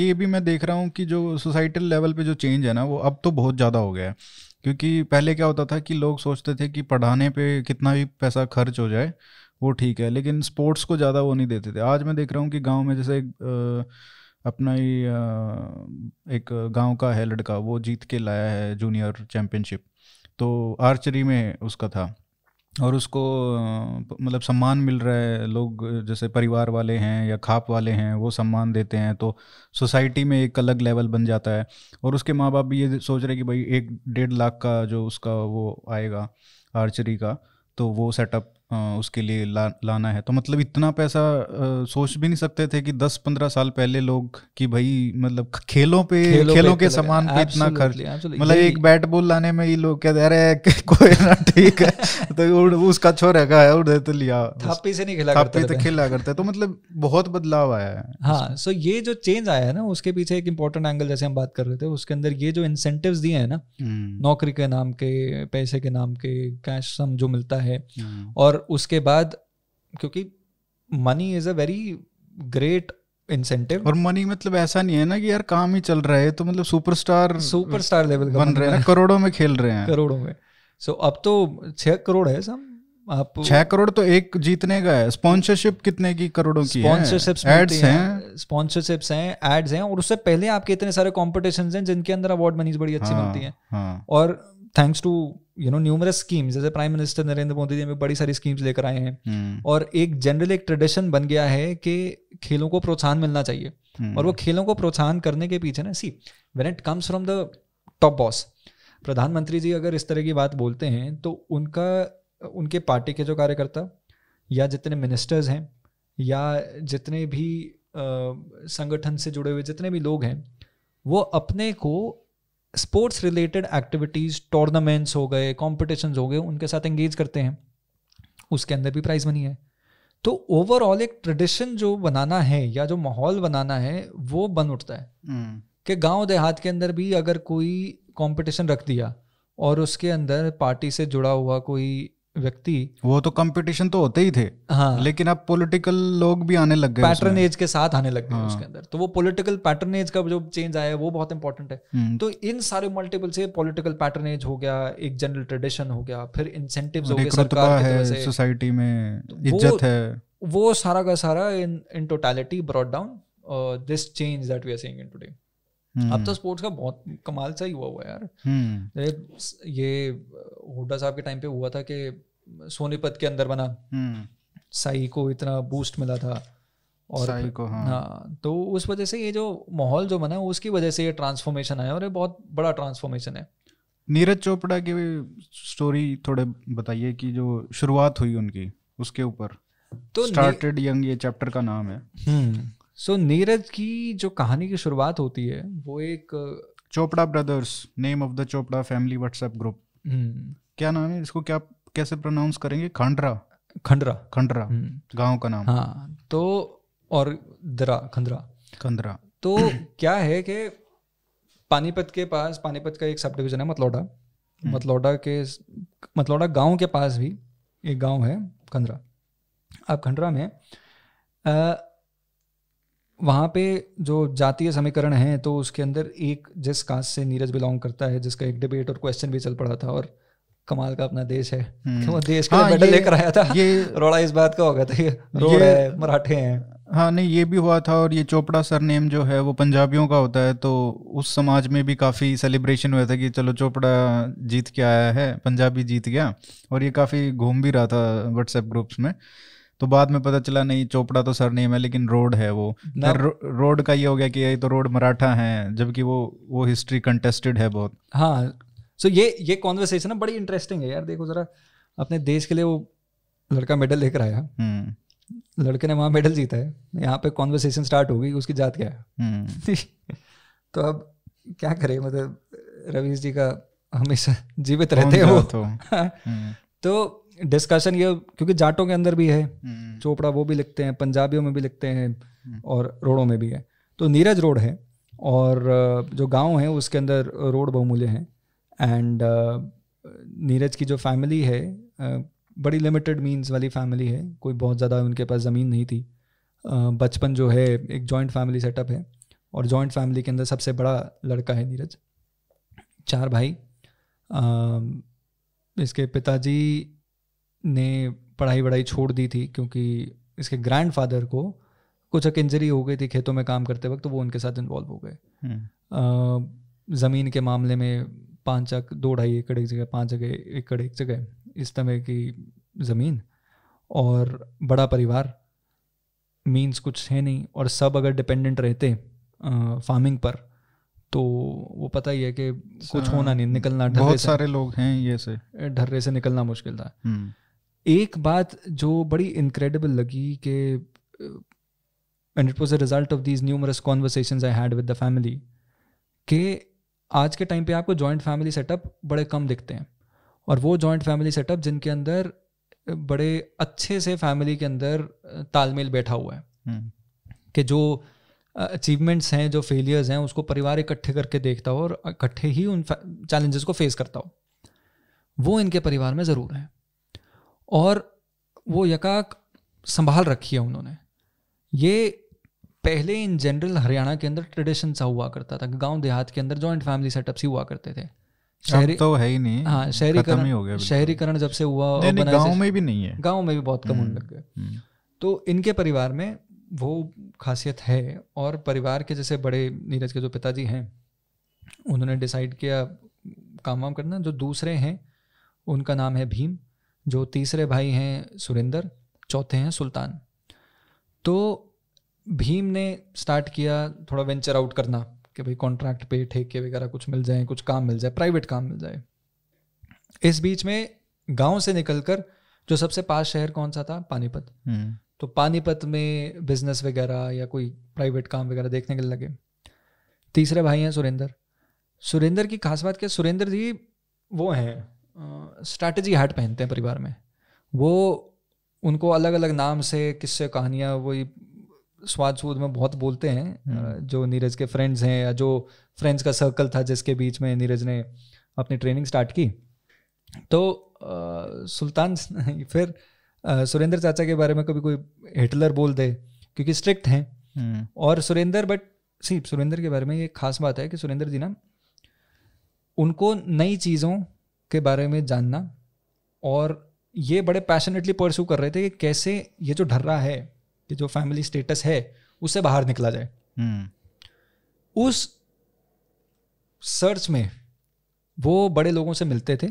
ये भी मैं देख रहा हूँ कि जो सोसाइटल लेवल पे जो चेंज है ना वो अब तो बहुत ज़्यादा हो गया है क्योंकि पहले क्या होता था कि लोग सोचते थे कि पढ़ाने पे कितना भी पैसा खर्च हो जाए वो ठीक है लेकिन स्पोर्ट्स को ज़्यादा वो नहीं देते थे आज मैं देख रहा हूँ कि गाँव में जैसे एक, अपना ही एक गाँव का है लड़का वो जीत के लाया है जूनियर चैम्पियनशिप तो आर्चरी में उसका था और उसको मतलब सम्मान मिल रहा है लोग जैसे परिवार वाले हैं या खाप वाले हैं वो सम्मान देते हैं तो सोसाइटी में एक अलग लेवल बन जाता है और उसके माँ बाप भी ये सोच रहे कि भाई एक डेढ़ लाख का जो उसका वो आएगा आर्चरी का तो वो सेटअप उसके लिए ला, लाना है तो मतलब इतना पैसा आ, सोच भी नहीं सकते थे कि दस पंद्रह साल पहले लोग कि भाई मतलब खेलों पे खेलों, खेलों पे के सामान पे इतना खर्च मतलब एक बैट बॉल लाने में ये लोग कहते अरे कोई ना ठीक है तो उसका छोर है उड़े तो लिया थापी से नहीं खेला करते तो खेला करते तो मतलब बहुत बदलाव आया है हाँ सो ये जो चेंज आया है ना उसके पीछे एक इम्पोर्टेंट एंगल जैसे हम बात कर रहे थे उसके अंदर ये जो इंसेंटिव दिए हैं ना हम्म। नौकरी के नाम के पैसे के नाम के कैश सम जो मिलता है हम्म। और उसके बाद क्योंकि money is a very great incentive और मनी मतलब ऐसा नहीं है ना कि यार काम ही चल रहा है तो मतलब सुपरस्टार सुपरस्टार लेवल का बन रहे हैं करोड़ों में खेल रहे हैं करोड़ों में सो so, अब तो छह करोड़ है सब आप छह करोड़ तो एक जीतने का है स्पॉन्सरशिप कितने की करोड़ों की स्पॉन्सरशिप्स एड्स हैं स्पॉन्सरशिप्स हैं एड्स हैं और उससे पहले आपके इतने सारे कॉम्पिटिशन हैं जिनके अंदर अवार्ड मनीज बड़ी अच्छी हाँ, मिलती है हाँ। और thanks to you know numerous schemes जैसे प्राइम मिनिस्टर नरेंद्र मोदी जी हमें बड़ी सारी स्कीम्स लेकर आए हैं हम्म। और एक जनरल एक ट्रेडिशन बन गया है कि खेलों को प्रोत्साहन मिलना चाहिए हम्म। और वो खेलों को प्रोत्साहन करने के पीछे ना see when it comes from the top boss प्रधानमंत्री जी अगर इस तरह की बात बोलते हैं तो उनका उनके पार्टी के जो कार्यकर्ता या जितने मिनिस्टर्स हैं या जितने भी संगठन से जुड़े हुए जितने भी लोग हैं वो अपने को स्पोर्ट्स रिलेटेड एक्टिविटीज़ टूर्नामेंट्स हो गए कॉम्पिटिशन हो गए उनके साथ एंगेज करते हैं उसके अंदर भी प्राइज मनी है तो ओवरऑल एक ट्रेडिशन जो बनाना है या जो माहौल बनाना है वो बन उठता है हम्म। कि गांव देहात के अंदर भी अगर कोई कंपटीशन रख दिया और उसके अंदर पार्टी से जुड़ा हुआ कोई व्यक्ति वो तो कंपटीशन तो होते ही थे हाँ लेकिन अब पॉलिटिकल लोग भी आने लग गए पैटर्न एज के साथ आने लग गए हाँ। उसके अंदर तो वो पॉलिटिकल पैटर्न एज का जो चेंज आया है वो बहुत इंपॉर्टेंट है हम्म। तो इन सारे मल्टीपल से पॉलिटिकल पैटर्न एज हो गया एक जनरल ट्रेडिशन हो गया फिर इंसेंटिव हो गए तो सरकार है सोसाइटी में तो इज्जत है वो सारा का सारा in in totality brought down this change that we are seeing in today हम्म। अब तो स्पोर्ट्स का बहुत कमाल सा ही हुआ हुआ यार हम्म। ये हुडा साहब के टाइम पे हुआ था कि सोनीपत के अंदर बना हम्म। साई को इतना बूस्ट मिला था और साई को हाँ।, हाँ तो उस वजह से ये जो माहौल जो बना उसकी वजह से ये ट्रांसफॉर्मेशन आया और ये बहुत बड़ा ट्रांसफॉर्मेशन है नीरज चोपड़ा की स्टोरी थोड़े बताइए कि जो शुरुआत हुई उनकी उसके ऊपर तो स्टार्टेड यंग ये चैप्टर का नाम है सो so, नीरज की जो कहानी की शुरुआत होती है वो एक uh, Chopra brothers name of the Chopra family WhatsApp group क्या नाम है इसको क्या कैसे प्रोनाउंस करेंगे खंडरा खंडरा खंडरा हम्म। गांव का नाम हाँ तो और दरा खंडरा खंडरा तो क्या है कि पानीपत के पास पानीपत का एक सब डिविजन है मतलौडा हम्म। मतलौडा के मतलौडा गांव के पास भी एक गांव है खंडरा अब खंडरा में आ, uh, वहाँ पे जो जातीय समीकरण है तो उसके अंदर एक जिस कास्ट से नीरज बिलोंग करता है जिसका एक डिबेट और क्वेश्चन भी चल पड़ा था और कमाल का अपना देश है कि हम्म। वो देश का हाँ, मेडल लेकर आया था ये रोड़ा इस बात का हो गया था ये रोड़ है मराठे हैं हाँ नहीं ये भी हुआ था और ये चोपड़ा सरनेम जो है वो पंजाबियों का होता है तो उस समाज में भी काफ़ी सेलिब्रेशन हुआ था कि चलो चोपड़ा जीत के आया है पंजाबी जीत गया और ये काफ़ी घूम भी रहा था व्हाट्सएप ग्रुप्स में तो बाद में पता चला नहीं चोपड़ा तो सर नहीं है लेकिन रोड है वो रो, रोड का ये हो गया कि ये तो रोड मराठा है जबकि वो वो हिस्ट्री कंटेस्टेड है बहुत हाँ सो so ये ये कॉन्वर्सेशन ना बड़ी इंटरेस्टिंग है यार देखो जरा अपने देश के लिए वो लड़का मेडल लेकर आया हम्म। लड़के ने वहाँ मेडल जीता है यहाँ पे कॉन्वर्सेशन स्टार्ट होगी उसकी जात क्या है हम्म। तो अब क्या करें मतलब रवीश जी का हमेशा जीवित रहते हैं वो तो, हम्म। तो डिस्कशन ये क्योंकि जाटों के अंदर भी है हम्म। चोपड़ा वो भी लिखते हैं पंजाबियों में भी लिखते हैं हम्म। और रोडों में भी है तो नीरज रोड है और जो गांव है उसके अंदर रोड बहुमूल्य हैं एंड नीरज की जो फैमिली है बड़ी लिमिटेड मींस वाली फैमिली है कोई बहुत ज़्यादा उनके पास ज़मीन नहीं थी बचपन जो है एक जॉइंट फैमिली सेटअप है और जॉइंट फैमिली के अंदर सबसे बड़ा लड़का है नीरज चार भाई इसके पिताजी ने पढ़ाई वढ़ाई छोड़ दी थी क्योंकि इसके फादर को कुछ एक इंजरी हो गई थी खेतों में काम करते वक्त तो वो उनके साथ इन्वॉल्व हो गए हम्म। ज़मीन के मामले में पाँच दो ढाई एकड़ एक जगह पाँच जगह एकड़ एक जगह इस तरह की ज़मीन और बड़ा परिवार मीन्स कुछ है नहीं और सब अगर डिपेंडेंट रहते आ, फार्मिंग पर तो वो पता ही है कि कुछ हाँ, होना नहीं निकलना बहुत सारे लोग हैं ये से ढर्रे से निकलना मुश्किल था हम्म। एक बात जो बड़ी इनक्रेडिबल लगी कि and it was a result of these numerous conversation I had with the family के आज के टाइम पे आपको जॉइंट फैमिली सेटअप बड़े कम दिखते हैं और वो जॉइंट फैमिली सेटअप जिनके अंदर uh, बड़े अच्छे से फैमिली के अंदर uh, तालमेल बैठा हुआ है हम्म। कि जो अचीवमेंट्स uh, हैं जो फेलियर्स हैं उसको परिवार इकट्ठे करके देखता हो और इकट्ठे ही उन चैलेंजेस को फेस करता हो वो इनके परिवार में ज़रूर है और वो यका संभाल रखी है उन्होंने ये पहले इन जनरल हरियाणा के अंदर ट्रेडिशन सा हुआ करता था गांव देहात के अंदर जॉइंट फैमिली सेटअप ही हुआ करते थे शहरी तो है ही नहीं हाँ शहरीकरण हो गया शहरीकरण जब से हुआ गांव में भी नहीं है गांव में भी बहुत कम होने हम्म, लग गए हम्म। तो इनके परिवार में वो खासियत है और परिवार के जैसे बड़े नीरज के जो पिताजी हैं उन्होंने डिसाइड किया काम वाम करना जो दूसरे हैं उनका नाम है भीम जो तीसरे भाई हैं सुरेंद्र चौथे हैं सुल्तान तो भीम ने स्टार्ट किया थोड़ा वेंचर आउट करना कि भाई कॉन्ट्रैक्ट पे ठेके वगैरह कुछ मिल जाए कुछ काम मिल जाए प्राइवेट काम मिल जाए इस बीच में गांव से निकलकर जो सबसे पास शहर कौन सा था पानीपत हम्म। तो पानीपत में बिजनेस वगैरह या कोई प्राइवेट काम वगैरह देखने के लगे तीसरे भाई हैं सुरेंद्र सुरेंद्र की खास बात क्या सुरेंद्र जी वो हैं स्ट्रैटेजी हैट पहनते हैं परिवार में वो उनको अलग अलग नाम से किस्से कहानियाँ वही स्वाद सूद में बहुत बोलते हैं हम्म। जो नीरज के फ्रेंड्स हैं या जो फ्रेंड्स का सर्कल था जिसके बीच में नीरज ने अपनी ट्रेनिंग स्टार्ट की तो आ, सुल्तान फिर आ, सुरेंद्र चाचा के बारे में कभी कोई हिटलर बोल दे क्योंकि स्ट्रिक्ट हैं हम्म। और सुरेंद्र बट सी सुरेंद्र के बारे में ये खास बात है कि सुरेंद्र जी ना उनको नई चीज़ों के बारे में जानना और ये बड़े पैशनेटली परस्यू कर रहे थे कि कैसे ये जो ढर्रा है ये जो फैमिली स्टेटस है उससे बाहर निकला जाए हम्म। उस सर्च में वो बड़े लोगों से मिलते थे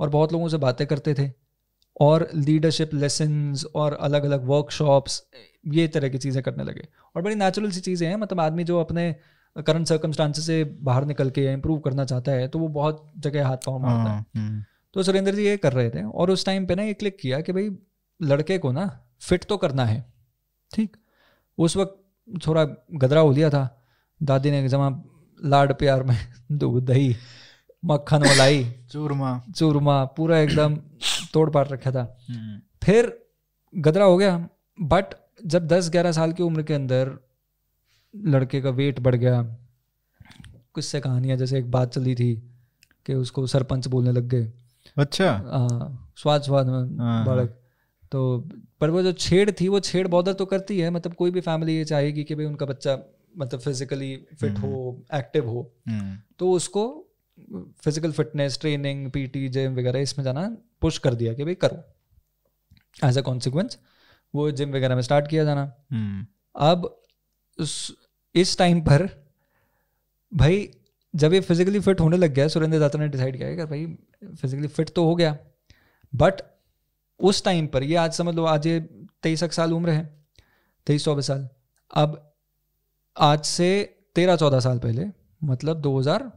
और बहुत लोगों से बातें करते थे और लीडरशिप लेसन और अलग अलग वर्कशॉप्स ये तरह की चीज़ें करने लगे और बड़ी नेचुरल सी चीज़ें हैं मतलब आदमी जो अपने करंट सर्कमस्टांसेस से बाहर निकल के इम्प्रूव करना चाहता है तो वो बहुत जगह हाथ पाँव मारता है हाँ, हम्म। तो सुरेंद्र जी ये कर रहे थे और उस टाइम पे ना ये क्लिक किया कि भाई लड़के को ना फिट तो करना है ठीक उस वक्त थोड़ा गदरा हो लिया था दादी ने जमा लाड प्यार में दूध दही मक्खन मलाई चूरमा चूरमा पूरा एकदम तोड़ पाट रखा था हम्म। फिर गदरा हो गया बट जब 10-11 साल की उम्र के अंदर लड़के का वेट बढ़ गया कुछ से कहानियाँ जैसे एक बात चली थी कि उसको सरपंच बोलने लग गए अच्छा स्वाद स्वाद में हाँ, हाँ। बालक तो पर वो जो छेड़ थी वो छेड़ बॉदर तो करती है मतलब कोई भी फैमिली ये चाहेगी कि भाई उनका बच्चा मतलब फिजिकली फिट हो एक्टिव हम्म। हो हम्म। तो उसको physical fitness training PT gym वगैरह इसमें जाना पुश कर दिया कि भाई करो एज अ कॉन्सिक्वेंस वो जिम वगैरह में स्टार्ट किया जाना हम्म। अब इस टाइम पर भाई जब ये फिजिकली फिट होने लग गया सुरेंद्र दत्ता ने डिसाइड किया कि भाई फिजिकली फिट तो हो गया बट उस टाइम पर ये आज समझ लो आज ये तेईस साल उम्र है तेईस चौबीस साल अब आज से तेरह चौदह साल पहले मतलब दो हजार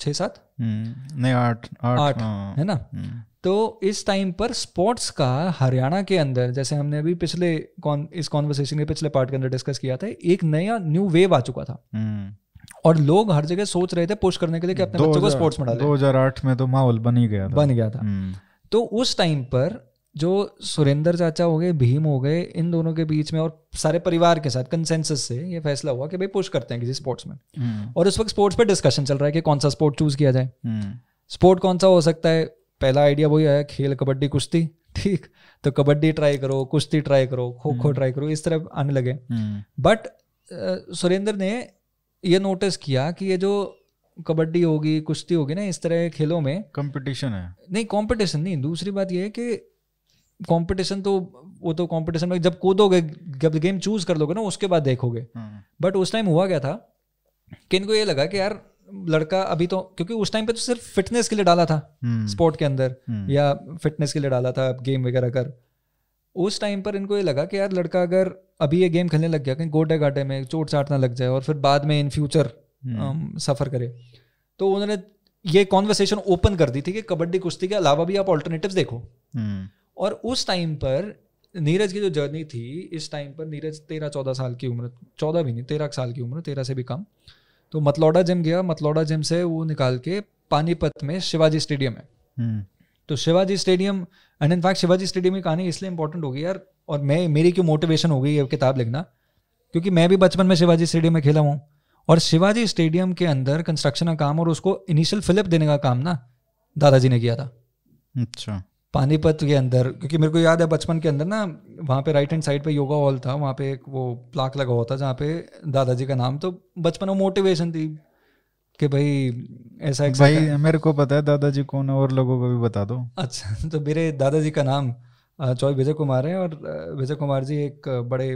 छ सात हम्म, नहीं आठ आठ हाँ। है ना हम्म। तो इस टाइम पर स्पोर्ट्स का हरियाणा के अंदर जैसे हमने अभी पिछले कौन इस कॉन्वर्सेशन के पिछले पार्ट के अंदर डिस्कस किया था एक नया न्यू वेव आ चुका था हम्म। और लोग हर जगह सोच रहे थे पुश करने के लिए कि अपने बच्चों को स्पोर्ट्स में डालें 2008 में तो माहौल बन ही गया था बन गया था हम्म। तो उस टाइम पर जो सुरेंद्र चाचा हो गए भीम हो गए इन दोनों के बीच में और सारे परिवार के साथ कंसेंसस से ये फैसला हुआ कि भाई पुश करते हैं किसी स्पोर्ट्स में हम्म। और उस वक्त स्पोर्ट्स पे डिस्कशन चल रहा है कि कौन सा स्पोर्ट चूज किया जाए स्पोर्ट कौन सा हो सकता है पहला आइडिया वही आया खेल कबड्डी कुश्ती ठीक तो कबड्डी ट्राई करो कुश्ती ट्राई करो खो खो ट्राई करो इस तरह आने लगे बट हम्म। सुरेंद्र ने ये नोटिस किया कि ये जो कबड्डी होगी कुश्ती होगी ना इस तरह के खेलों में कंपटीशन है नहीं कंपटीशन नहीं दूसरी बात ये है कि कंपटीशन तो वो तो कंपटीशन में जब कूदोगे जब गेम चूज कर लोगे ना उसके बाद देखोगे बट हाँ। उस टाइम हुआ क्या था कि इनको ये लगा कि यार लड़का अभी तो क्योंकि उस टाइम पे तो सिर्फ फिटनेस के लिए डाला था स्पोर्ट हम्म। के अंदर हम्म। या फिटनेस के लिए डाला था गेम वगैरह कर उस टाइम पर इनको ये लगा कि यार लड़का अगर अभी ये गेम खेलने लग गया कहीं गोटे गाटे में चोट चाट ना लग जाए और फिर बाद में इन फ्यूचर सफ़र करे तो उन्होंने ये कॉन्वर्सेशन ओपन कर दी थी कि कबड्डी कुश्ती के अलावा भी आप ऑल्टरनेटिव देखो हम्म। और उस टाइम पर नीरज की जो जर्नी थी इस टाइम पर नीरज तेरह चौदह साल की उम्र चौदह भी नहीं तेरह साल की उम्र तेरह से भी कम तो मतलौडा जिम गया मतलौडा जिम से वो निकाल के पानीपत में शिवाजी स्टेडियम है हम्म। तो Shivaji stadium and in fact Shivaji stadium की कहानी इसलिए इंपॉर्टेंट होगी यार और मैं मेरी क्यों मोटिवेशन हो गई ये किताब लिखना क्योंकि मैं भी बचपन में शिवाजी स्टेडियम में खेला हूँ और शिवाजी स्टेडियम के अंदर कंस्ट्रक्शन का काम और उसको इनिशियल फिलिप देने का काम ना दादाजी ने किया था अच्छा पानीपत के अंदर क्योंकि मेरे को याद है बचपन के अंदर ना वहाँ पे राइट हैंड साइड पे योगा हॉल था वहाँ पे एक वो प्लाक लगा हुआ था जहाँ पे दादाजी का नाम तो बचपन में मोटिवेशन थी कि भाई ऐसा भाई मेरे को पता है दादाजी कौन है और लोगों को भी बता दो अच्छा तो मेरे दादाजी का नाम चौबी विजय कुमार है और विजय कुमार जी एक बड़े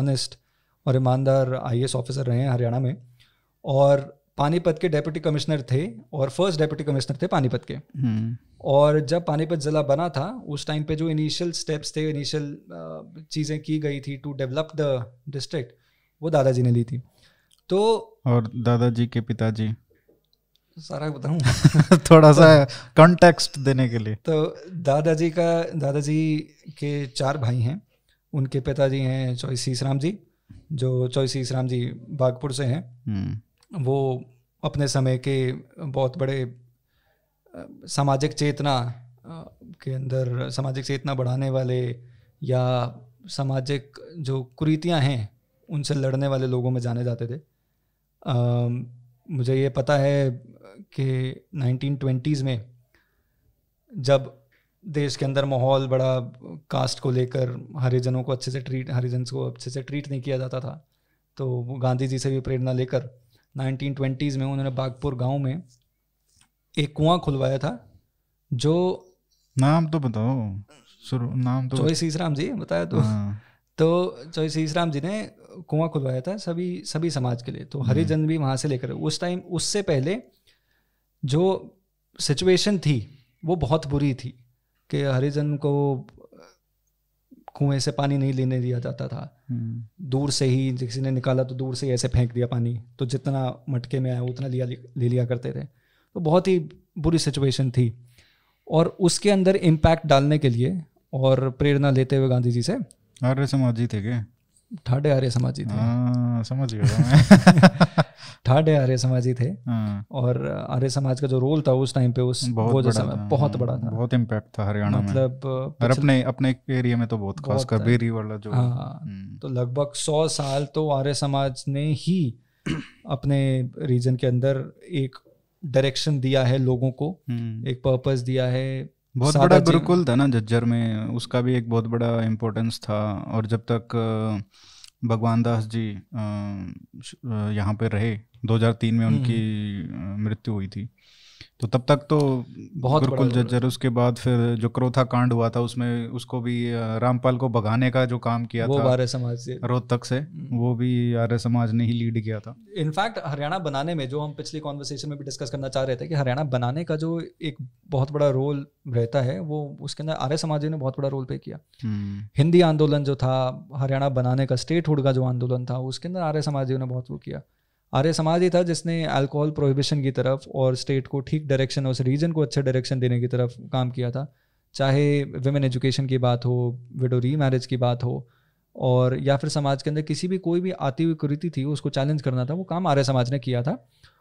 ऑनेस्ट और ईमानदार आई ऑफिसर रहे हैं हरियाणा में और पानीपत के डेप्यूटी कमिश्नर थे और फर्स्ट डेप्यूटी कमिश्नर थे पानीपत के हम्म। और जब पानीपत ज़िला बना था उस टाइम पे जो इनिशियल स्टेप्स थे इनिशियल चीज़ें की गई थी टू डेवलप द डिस्ट्रिक्ट वो दादाजी ने ली थी तो और दादाजी के पिताजी सारा बताऊं थोड़ा सा कॉन्टेक्स्ट देने के लिए तो दादाजी का दादाजी के चार भाई हैं उनके पिताजी हैं चौधरी सीसराम जी जो चौधरी सीसराम जी बागपुर से हैं हम्म। वो अपने समय के बहुत बड़े सामाजिक चेतना के अंदर सामाजिक चेतना बढ़ाने वाले या सामाजिक जो कुरीतियाँ हैं उनसे लड़ने वाले लोगों में जाने जाते थे आ, मुझे ये पता है कि 1920s में जब देश के अंदर माहौल बड़ा कास्ट को लेकर हरिजनों को अच्छे से ट्रीट हरिजन को अच्छे से ट्रीट नहीं किया जाता था तो गांधी जी से भी प्रेरणा लेकर 1920s में उन्होंने बागपुर गांव में एक कुआं खुलवाया था जो नाम तो बताओ शुरू नाम तो चौधरी राम जी बताया तो हाँ। तो चौधरी राम जी ने कुआं खुलवाया था सभी सभी समाज के लिए तो हरिजन हम्म। भी वहाँ से लेकर उस टाइम उससे पहले जो सिचुएशन थी वो बहुत बुरी थी कि हरिजन को कुएं से पानी नहीं लेने दिया जाता था हम्म। दूर से ही किसी ने निकाला तो दूर से ही ऐसे फेंक दिया पानी तो जितना मटके में आया उतना लिया ले लिया करते थे तो बहुत ही बुरी सिचुएशन थी और उसके अंदर इम्पैक्ट डालने के लिए और प्रेरणा लेते हुए गांधी जी से आर्य समाज जी थे क्या ठाडे आर्य जी थे आ, हाँ, समझ गया ठाठ है आर्य ही थे हाँ। और आर्य समाज का जो रोल था उस टाइम पे उस बहुत वो हाँ, बड़ा था, बहुत बड़ा था बहुत इम्पैक्ट था हरियाणा मतलब में। अपने अपने एरिया में तो बहुत खास कर बेरी वाला जो हाँ हम्म। तो लगभग सौ साल तो आर्य समाज ने ही अपने रीजन के अंदर एक डायरेक्शन दिया है लोगों को हम्म। एक पर्पस दिया है बहुत बड़ा गुरुकुल था ना जज्जर में उसका भी एक बहुत बड़ा इम्पोर्टेंस था और जब तक भगवान दास जी यहाँ पे रहे 2003 में हम्म, उनकी हम्म। मृत्यु हुई थी तो तब तक तो बहुत गुरुकुल जज्जर उसके बाद फिर जो क्रोथा कांड हुआ था उसमें उसको भी रामपाल को भगाने का जो काम किया वो था आर्य समाज से रोहतक से हम्म। वो भी आर्य समाज ने ही लीड किया था इनफैक्ट हरियाणा बनाने में जो हम पिछली कॉन्वर्सेशन में भी डिस्कस करना चाह रहे थे कि हरियाणा बनाने का जो एक बहुत बड़ा रोल रहता है वो उसके अंदर आर्य समाज ने बहुत बड़ा रोल प्ले किया हम्म। हिंदी आंदोलन जो था हरियाणा बनाने का स्टेट हुड का जो आंदोलन था उसके अंदर आर्य समाज ने बहुत वो किया आर्य समाज ही था जिसने अल्कोहल प्रोहिबिशन की तरफ और स्टेट को ठीक डायरेक्शन उस रीजन को अच्छा डायरेक्शन देने की तरफ काम किया था चाहे वेमेन एजुकेशन की बात हो विडो री मैरिज की बात हो और या फिर समाज के अंदर किसी भी कोई भी आती हुई कुरीति थी उसको चैलेंज करना था वो काम आर्य समाज ने किया था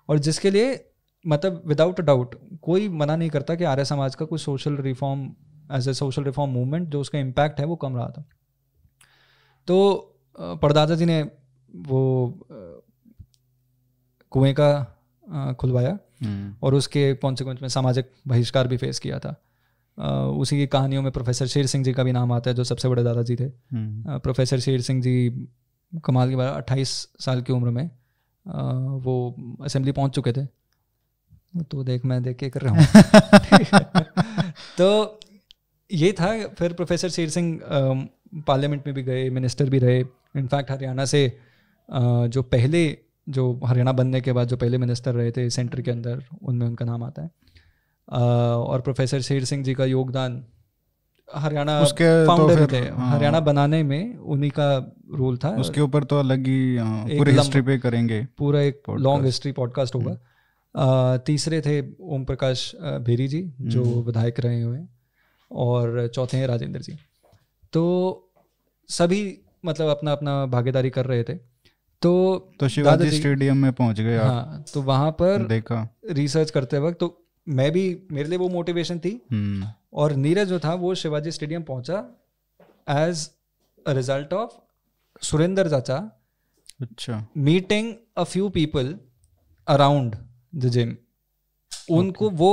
और जिसके लिए मतलब विदाउट डाउट कोई मना नहीं करता कि आर्य समाज का कोई social reform as a social reform movement जो उसका इम्पैक्ट है वो कम रहा था तो परदादा जी ने वो कुएं का खुलवाया हम्म। और उसके कॉन्सिक्वेंस में सामाजिक बहिष्कार भी फेस किया था उसी की कहानियों में प्रोफेसर शेर सिंह जी का भी नाम आता है जो सबसे बड़े दादाजी थे हम्म। प्रोफेसर शेर सिंह जी कमाल की बार अट्ठाईस साल की उम्र में वो असेंबली पहुंच चुके थे तो देख मैं देख के कर रहा हूँ तो ये था फिर प्रोफेसर शेर सिंह पार्लियामेंट में भी गए मिनिस्टर भी रहे इनफैक्ट हरियाणा से जो पहले जो हरियाणा बनने के बाद जो पहले मिनिस्टर रहे थे सेंटर के अंदर उनमें उनका नाम आता है और प्रोफेसर शेर सिंह जी का योगदान हरियाणा फाउंडर तो थे हाँ। हरियाणा बनाने में उन्हीं का रोल था उसके ऊपर तो अलग ही पूरी हिस्ट्री पे करेंगे पूरा एक लॉन्ग हिस्ट्री पॉडकास्ट होगा हम्म। तीसरे थे ओम प्रकाश भेरी जी जो हम्म। विधायक रहे हुए और चौथे हैं राजेंद्र जी तो सभी मतलब अपना अपना भागीदारी कर रहे थे तो तो शिवाजी स्टेडियम में पहुंच गए हाँ तो वहां पर देखा रिसर्च करते वक्त तो मैं भी मेरे लिए वो मोटिवेशन थी हम्म। और नीरज जो था वो शिवाजी स्टेडियम पहुंचा as a result of Surendra चाचा अच्छा meeting a few people around the gym उनको okay. वो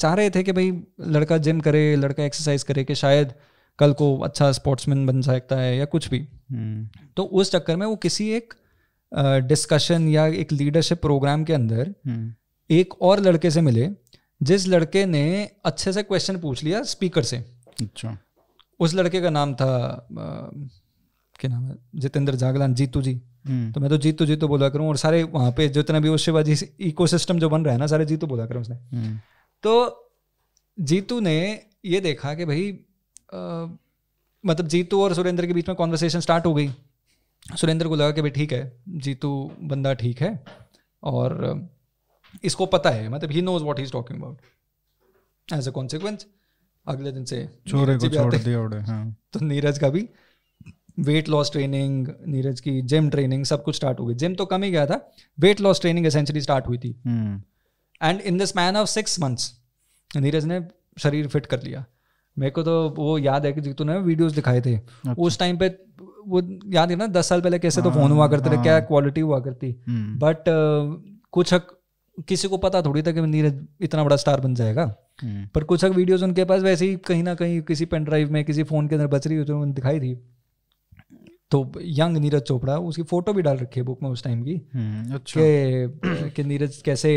चाह रहे थे कि भाई लड़का जिम करे लड़का एक्सरसाइज करे कि शायद कल को अच्छा स्पोर्ट्समैन बन सकता है या कुछ भी hmm. तो उस चक्कर में वो किसी एक डिस्कशन uh, या एक लीडरशिप प्रोग्राम के अंदर हम्म। एक और लड़के से मिले जिस लड़के ने अच्छे से क्वेश्चन पूछ लिया स्पीकर से अच्छा उस लड़के का नाम था क्या नाम है जितेंद्र जागलान जीतू जी हम्म। तो मैं तो जीतू जीतू तो बोला करूँ और सारे वहाँ पे जितना भी वो शिवाजी इको जो बन रहा है ना सारे जीतू बोला करूँ उसने हम्म। तो जीतू ने ये देखा कि भाई आ, मतलब जीतू और सुरेंद्र के बीच में कॉन्वर्सेशन स्टार्ट हो गई सुरेंद्र को लगा कि भाई ठीक है जीतू बंदा ठीक है और इसको पता है मतलब he knows what is talking about as a consequence अगले दिन से छोरे को छोड़ दिया उड़े हाँ। तो नीरज का भी वेट लॉस ट्रेनिंग नीरज की जिम ट्रेनिंग सब कुछ स्टार्ट हो गई जिम तो कम ही गया था weight loss training essentially start हुई थी and in the span of six months Neeraj ने शरीर फिट कर लिया मेरे को तो वो याद है कि जीतू वीडियोस दिखाए थे अच्छा। उस टाइम पे वो याद है ना दस साल पहले कैसे तो फोन हुआ हाँ, करते थे हाँ। क्या क्वालिटी हुआ करती बट हम्म। कुछ हक किसी को पता थोड़ी था कि नीरज इतना बड़ा स्टार बन जाएगा हम्म। पर कुछ हक वीडियोस उनके पास वैसे ही कहीं ना कहीं किसी पेन ड्राइव में किसी फोन के अंदर बच रही होती दिखाई थी तो यंग नीरज चोपड़ा उसकी फोटो भी डाल रखी है बुक में उस टाइम की हम्म, अच्छा। के, के नीरज कैसे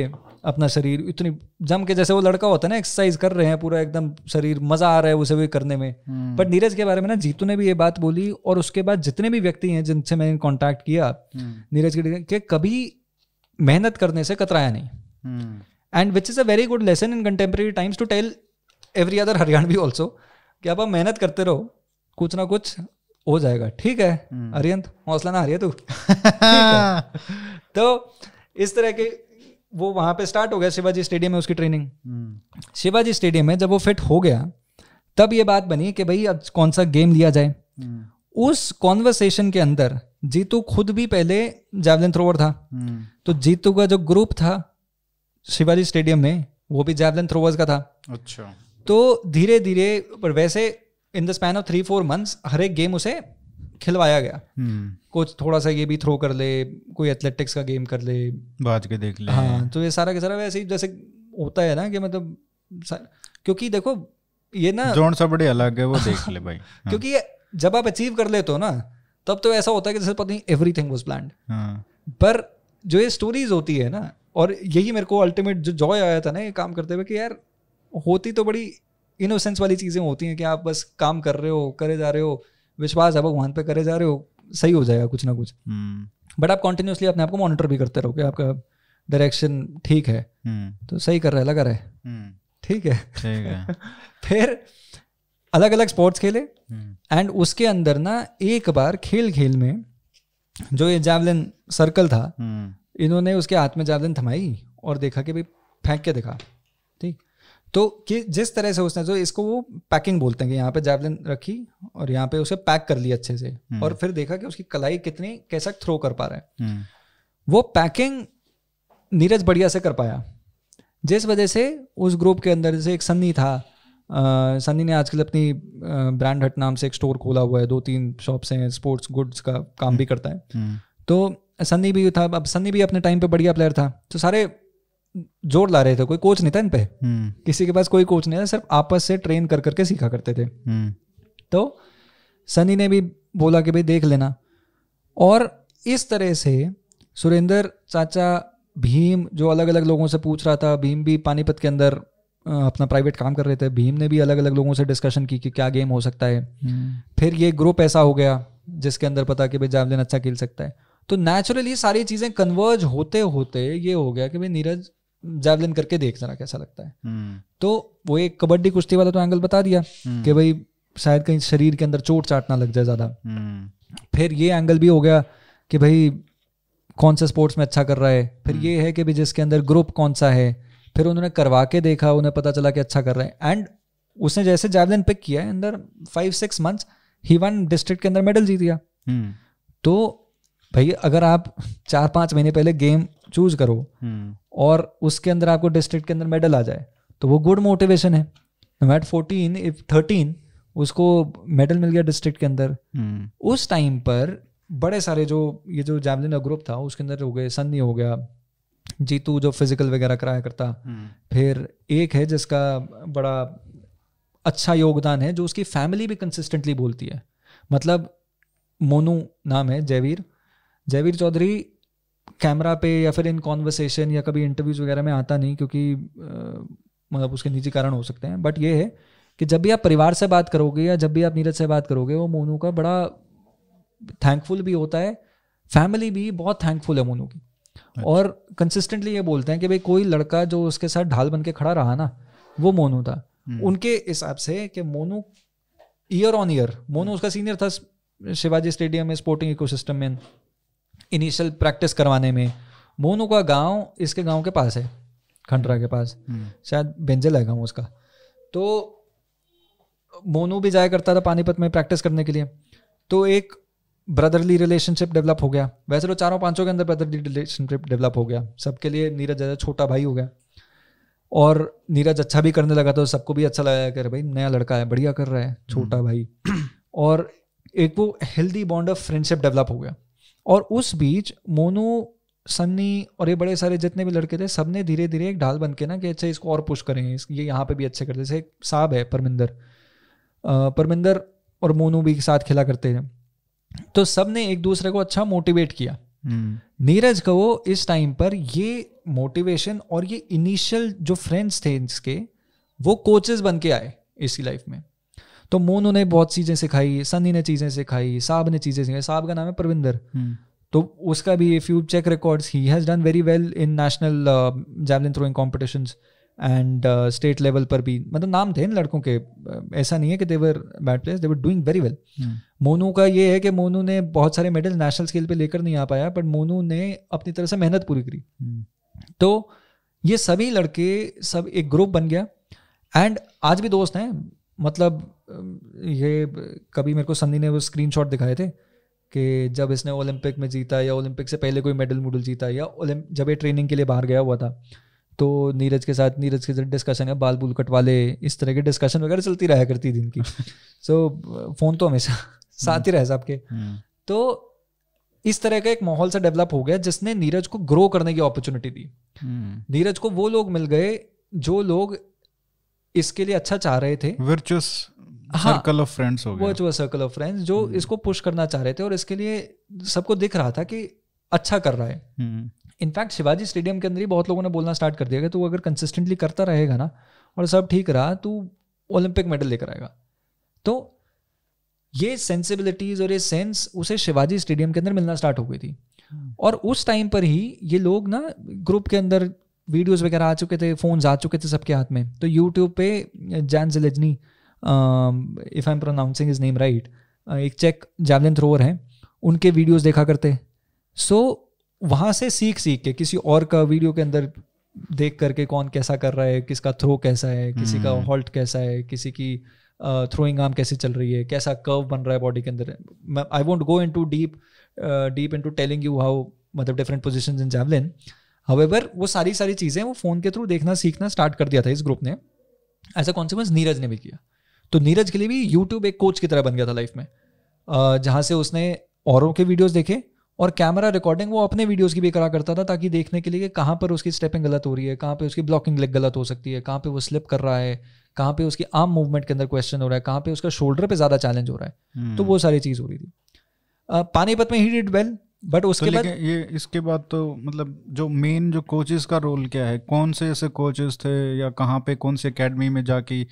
अपना शरीर इतनी जम के जैसे वो लड़का होता है ना एक्सरसाइज कर रहे हैं पूरा एकदम शरीर मजा आ रहा है उसे भी करने में बट हम्म। नीरज के बारे में ना जीतू ने भी ये बात बोली और उसके बाद जितने भी व्यक्ति हैं जिनसे मैंने कॉन्टेक्ट किया हम्म। नीरज के कभी मेहनत करने से कतराया नहीं and which is a very good lesson in contemporary times to tell every other Haryanvi also कि आप मेहनत करते रहो कुछ ना कुछ हो जाएगा ठीक है अरियंत हम्म। हौसला ना हारिए तू तो इस तरह के वो वहां पे स्टार्ट हो गया शिवाजी स्टेडियम में उसकी ट्रेनिंग हम्म। शिवाजी स्टेडियम में जब वो फिट हो गया तब ये बात बनी कि भाई अब कौन सा गेम लिया जाए हम्म। उस कॉन्वर्सेशन के अंदर जीतू खुद भी पहले जैवलिन थ्रोवर था तो जीतू का जो ग्रुप था शिवाजी स्टेडियम में वो भी जैवलिन थ्रोवर्स का था अच्छा तो धीरे धीरे पर वैसे in the span of three four months हर एक गेम उसे खिलवाया गया hmm. कुछ थोड़ा सा ये भी थ्रो कर ले कोई एथलेटिक्स का गेम कर ले बाज के देख ले हाँ तो ये सारा के सारा वैसे ही जैसे होता है ना कि मतलब क्योंकि देखो ये ना जोन सा बड़े अलग है वो देख ले भाई हाँ। क्योंकि जब आप अचीव कर लेते हो ना तब तो ऐसा होता है कि जैसे पता नहीं एवरी थिंग वॉज प्लान पर जो ये स्टोरीज होती है ना और यही मेरे को अल्टीमेट जो जॉय आया था ना ये काम करते हुए कि यार होती तो बड़ी इनोसेंस वाली चीज़ें होती हैं कि आप बस काम कर रहे हो करे जा रहे हो विश्वास है भगवान पे करे जा रहे हो सही हो जाएगा कुछ ना कुछ बट हम्म। आप कॉन्टिन्यूसली अपने आप को मॉनिटर भी करते रहोगे आपका डायरेक्शन ठीक है हम्म। तो सही कर रहा है लगा रहा है हम्म। ठीक है है फिर अलग अलग स्पोर्ट्स खेले एंड उसके अंदर ना एक बार खेल खेल में जो ये जैवलिन सर्कल था इन्होंने उसके हाथ में जैवलिन थमाई और देखा कि भाई फेंक के देखा ठीक तो कि जिस तरह से उसने जो इसको वो पैकिंग बोलते हैं कि यहाँ पे जैवलिन रखी और यहाँ पे उसे पैक कर लिया अच्छे से हम्म। और फिर देखा कि उसकी कलाई कितनी कैसा थ्रो कर पा रहे हैं हम्म। वो पैकिंग नीरज बढ़िया से कर पाया जिस वजह से उस ग्रुप के अंदर जैसे एक सन्नी था आ, सन्नी ने आजकल अपनी ब्रांड हट नाम से एक स्टोर खोला हुआ है दो तीन शॉप्स हैं स्पोर्ट्स गुड्स का काम भी हम्म। करता है तो सन्नी भी था अब सन्नी भी अपने टाइम पे बढ़िया प्लेयर था तो सारे जोर ला रहे थे कोई कोच नहीं था इन पे हम्म। किसी के पास कोई कोच नहीं था सिर्फ आपस से ट्रेन कर करके सीखा करते थे हम्म। तो सनी ने भी बोला कि भाई देख लेना और इस तरह से सुरेंद्र चाचा भीम जो अलग अलग लोगों से पूछ रहा था भीम भी पानीपत के अंदर अपना प्राइवेट काम कर रहे थे भीम ने भी अलग अलग लोगों से डिस्कशन की कि क्या गेम हो सकता है हम्म। फिर ये ग्रुप ऐसा हो गया जिसके अंदर पता कि भाई जावलिन अच्छा खेल सकता है तो नेचुरली सारी चीज़ें कन्वर्ज होते होते ये हो गया कि भाई नीरज जैवलिन करके देख जरा कैसा लगता है हम्म। तो वो एक कबड्डी कुश्ती वाला तो एंगल बता दिया हम्म। कि भाई शायद कहीं शरीर के अंदर चोट चाटना लग जाए ज्यादा हम्म। फिर ये एंगल भी हो गया कि भाई कौन से स्पोर्ट्स में अच्छा कर रहा है फिर ये है कि भाई जिसके अंदर ग्रुप कौन सा है फिर उन्होंने करवा के देखा उन्हें पता चला कि अच्छा कर रहा है एंड उसने जैसे जैवलिन पिक किया है अंदर फाइव सिक्स मंथ्स ही वन डिस्ट्रिक्ट के अंदर मेडल जीत गया तो भाई अगर आप चार पांच महीने पहले गेम चूज करो हम्म। और उसके अंदर आपको डिस्ट्रिक्ट के अंदर मेडल आ जाए तो वो गुड मोटिवेशन है एट फोर्टीन इफ थर्टीन उसको मेडल मिल गया डिस्ट्रिक्ट के अंदर हम्म। उस टाइम पर बड़े सारे जो ये जो जैवलिन ग्रुप था उसके अंदर हो गए सन्नी हो गया जीतू जो फिजिकल वगैरह कराया करता हम्म। फिर एक है जिसका बड़ा अच्छा योगदान है जो उसकी फैमिली भी कंसिस्टेंटली बोलती है मतलब मोनू नाम है जयवीर जयवीर चौधरी कैमरा पे या फिर इन कॉन्वर्सेशन या कभी इंटरव्यूज वगैरह में आता नहीं क्योंकि मतलब उसके निजी कारण हो सकते हैं बट ये है कि जब भी आप परिवार से बात करोगे या जब भी आप नीरज से बात करोगे वो मोनू का बड़ा थैंकफुल भी होता है फैमिली भी बहुत थैंकफुल है मोनू की अच्छा। और कंसिस्टेंटली ये बोलते हैं कि भाई कोई लड़का जो उसके साथ ढाल बन के खड़ा रहा ना वो मोनू था हम्म। उनके हिसाब से कि Monu year on year Monu उसका सीनियर था शिवाजी स्टेडियम में स्पोर्टिंग इकोसिस्टम में इनिशियल प्रैक्टिस करवाने में मोनू का गाँव इसके गाँव के पास है खंडरा के पास हम्म। शायद बेंजल है गाँव उसका तो मोनू भी जाया करता था पानीपत में प्रैक्टिस करने के लिए तो एक ब्रदरली रिलेशनशिप डेवलप हो गया वैसे तो चारों पांचों के अंदर ब्रदरली रिलेशनशिप डेवलप हो गया सबके लिए नीरज ज़्यादा छोटा भाई हो गया और नीरज अच्छा भी करने लगा तो सबको भी अच्छा लगा कि भाई नया लड़का है बढ़िया कर रहा है छोटा हम्म। भाई और एक वो healthy bond of friendship develop हो गया और उस बीच मोनू सन्नी और ये बड़े सारे जितने भी लड़के थे सबने धीरे धीरे एक ढाल बन के ना कि अच्छा इसको और पुश करें ये यहाँ पे भी अच्छे करते जैसे साहब है परमिंदर परमिंदर और मोनू भी साथ खेला करते हैं तो सब ने एक दूसरे को अच्छा मोटिवेट किया हम्म। नीरज को इस टाइम पर ये मोटिवेशन और ये इनिशियल जो फ्रेंड्स थे इसके वो कोचेस बन के आए इसी लाइफ में तो मोनू ने बहुत चीज़ें सिखाई सनी ने चीज़ें सिखाई साहब ने चीज़ें सिखाई साहब का नाम है परविंदर हम्म। तो उसका भी if you check records he has done very well in national javelin throwing competition and state level पर भी मतलब नाम थे इन लड़कों के ऐसा नहीं है कि they were bad players they were doing very well Monu का ये है कि मोनू ने बहुत सारे मेडल नेशनल स्केल पे लेकर नहीं आ पाया बट मोनू ने अपनी तरह से मेहनत पूरी करी hmm. तो ये सभी लड़के सब एक ग्रुप बन गया एंड आज भी दोस्त हैं मतलब ये कभी मेरे को सन्नी ने वो स्क्रीन दिखाए थे कि जब इसने ओलंपिक में जीता या ओलंपिक से पहले कोई मेडल मुडल जीता या जब ये ट्रेनिंग के लिए बाहर गया हुआ था तो नीरज के साथ नीरज के साथ डिस्कशन है बाल बुल कटवाले इस तरह के डिस्कशन वगैरह चलती रहा करती थी इनकी सो so, फोन तो हमेशा साथ ही रहे साहब के हम्म। तो इस तरह का एक माहौल सा डेवलप हो गया जिसने नीरज को ग्रो करने की अपॉर्चुनिटी दी हम्म। नीरज को वो लोग मिल गए जो लोग इसके लिए अच्छा चाह रहे थे विर सर्कल ऑफ फ्रेंड्स हो गया वो जो सर्कल ऑफ फ्रेंड्स जो हम्म। इसको पुश करना चाह रहे थे और इसके लिए सबको दिख रहा था कि अच्छा कर रहा है इनफैक्ट हम्म। शिवाजी स्टेडियम के अंदर ही बहुत लोगों ने बोलना स्टार्ट कर दिया कि तू अगर कंसिस्टेंटली करता रहेगा ना और सब ठीक रहा तू ओलंपिक मेडल लेकर आएगा तो ये सेंसिबिलिटीज और ये सेंस उसे शिवाजी स्टेडियम के अंदर मिलना स्टार्ट हो गई थी हम्म। और उस टाइम पर ही ये लोग ना ग्रुप के अंदर वीडियोस वगैरह आ चुके थे फोन्स आ चुके थे सबके हाथ में तो यूट्यूब पे Jan Zelezny if I am pronouncing his name right एक चेक जैवलिन थ्रोअर हैं उनके वीडियोज़ देखा करते सो so, वहाँ से सीख सीख के किसी और का वीडियो के अंदर देख करके कौन कैसा कर रहा है किसका थ्रो कैसा है किसी का हॉल्ट हम्म। कैसा है किसी की थ्रोइंग आर्म कैसे चल रही है कैसा कर्व बन रहा है बॉडी के अंदर I won't go into deep deep into telling you how मतलब different position in javelin however वो सारी सारी चीज़ें वो फ़ोन के थ्रू देखना सीखना स्टार्ट कर दिया था इस ग्रुप ने एज अ कॉन्सिक्वेंस नीरज ने भी किया तो नीरज के लिए भी यूट्यूब एक कोच की तरह बन गया था लाइफ में जहाँ से उसने औरों के वीडियोज़ देखे और कैमरा रिकॉर्डिंग वो अपने वीडियोस की भी करा करता था ताकि देखने के लिए कहाँ पर उसकी स्टेपिंग गलत हो रही है कहाँ पे उसकी ब्लॉकिंग लेग गलत हो सकती है कहाँ पे वो स्लिप कर रहा है कहाँ पे उसकी आर्म मूवमेंट के अंदर क्वेश्चन हो रहा है कहाँ पे उसका शोल्डर पे ज़्यादा चैलेंज हो रहा है हम्म। तो वो सारी चीज़ हो रही थी पानीपत में ही डिड वेल बट उसके बाद ये इसके बाद तो मतलब जो मेन जो कोचेस का रोल क्या है कौन से ऐसे कोचेस थे या कहाँ पे कौन से अकेडमी में जाके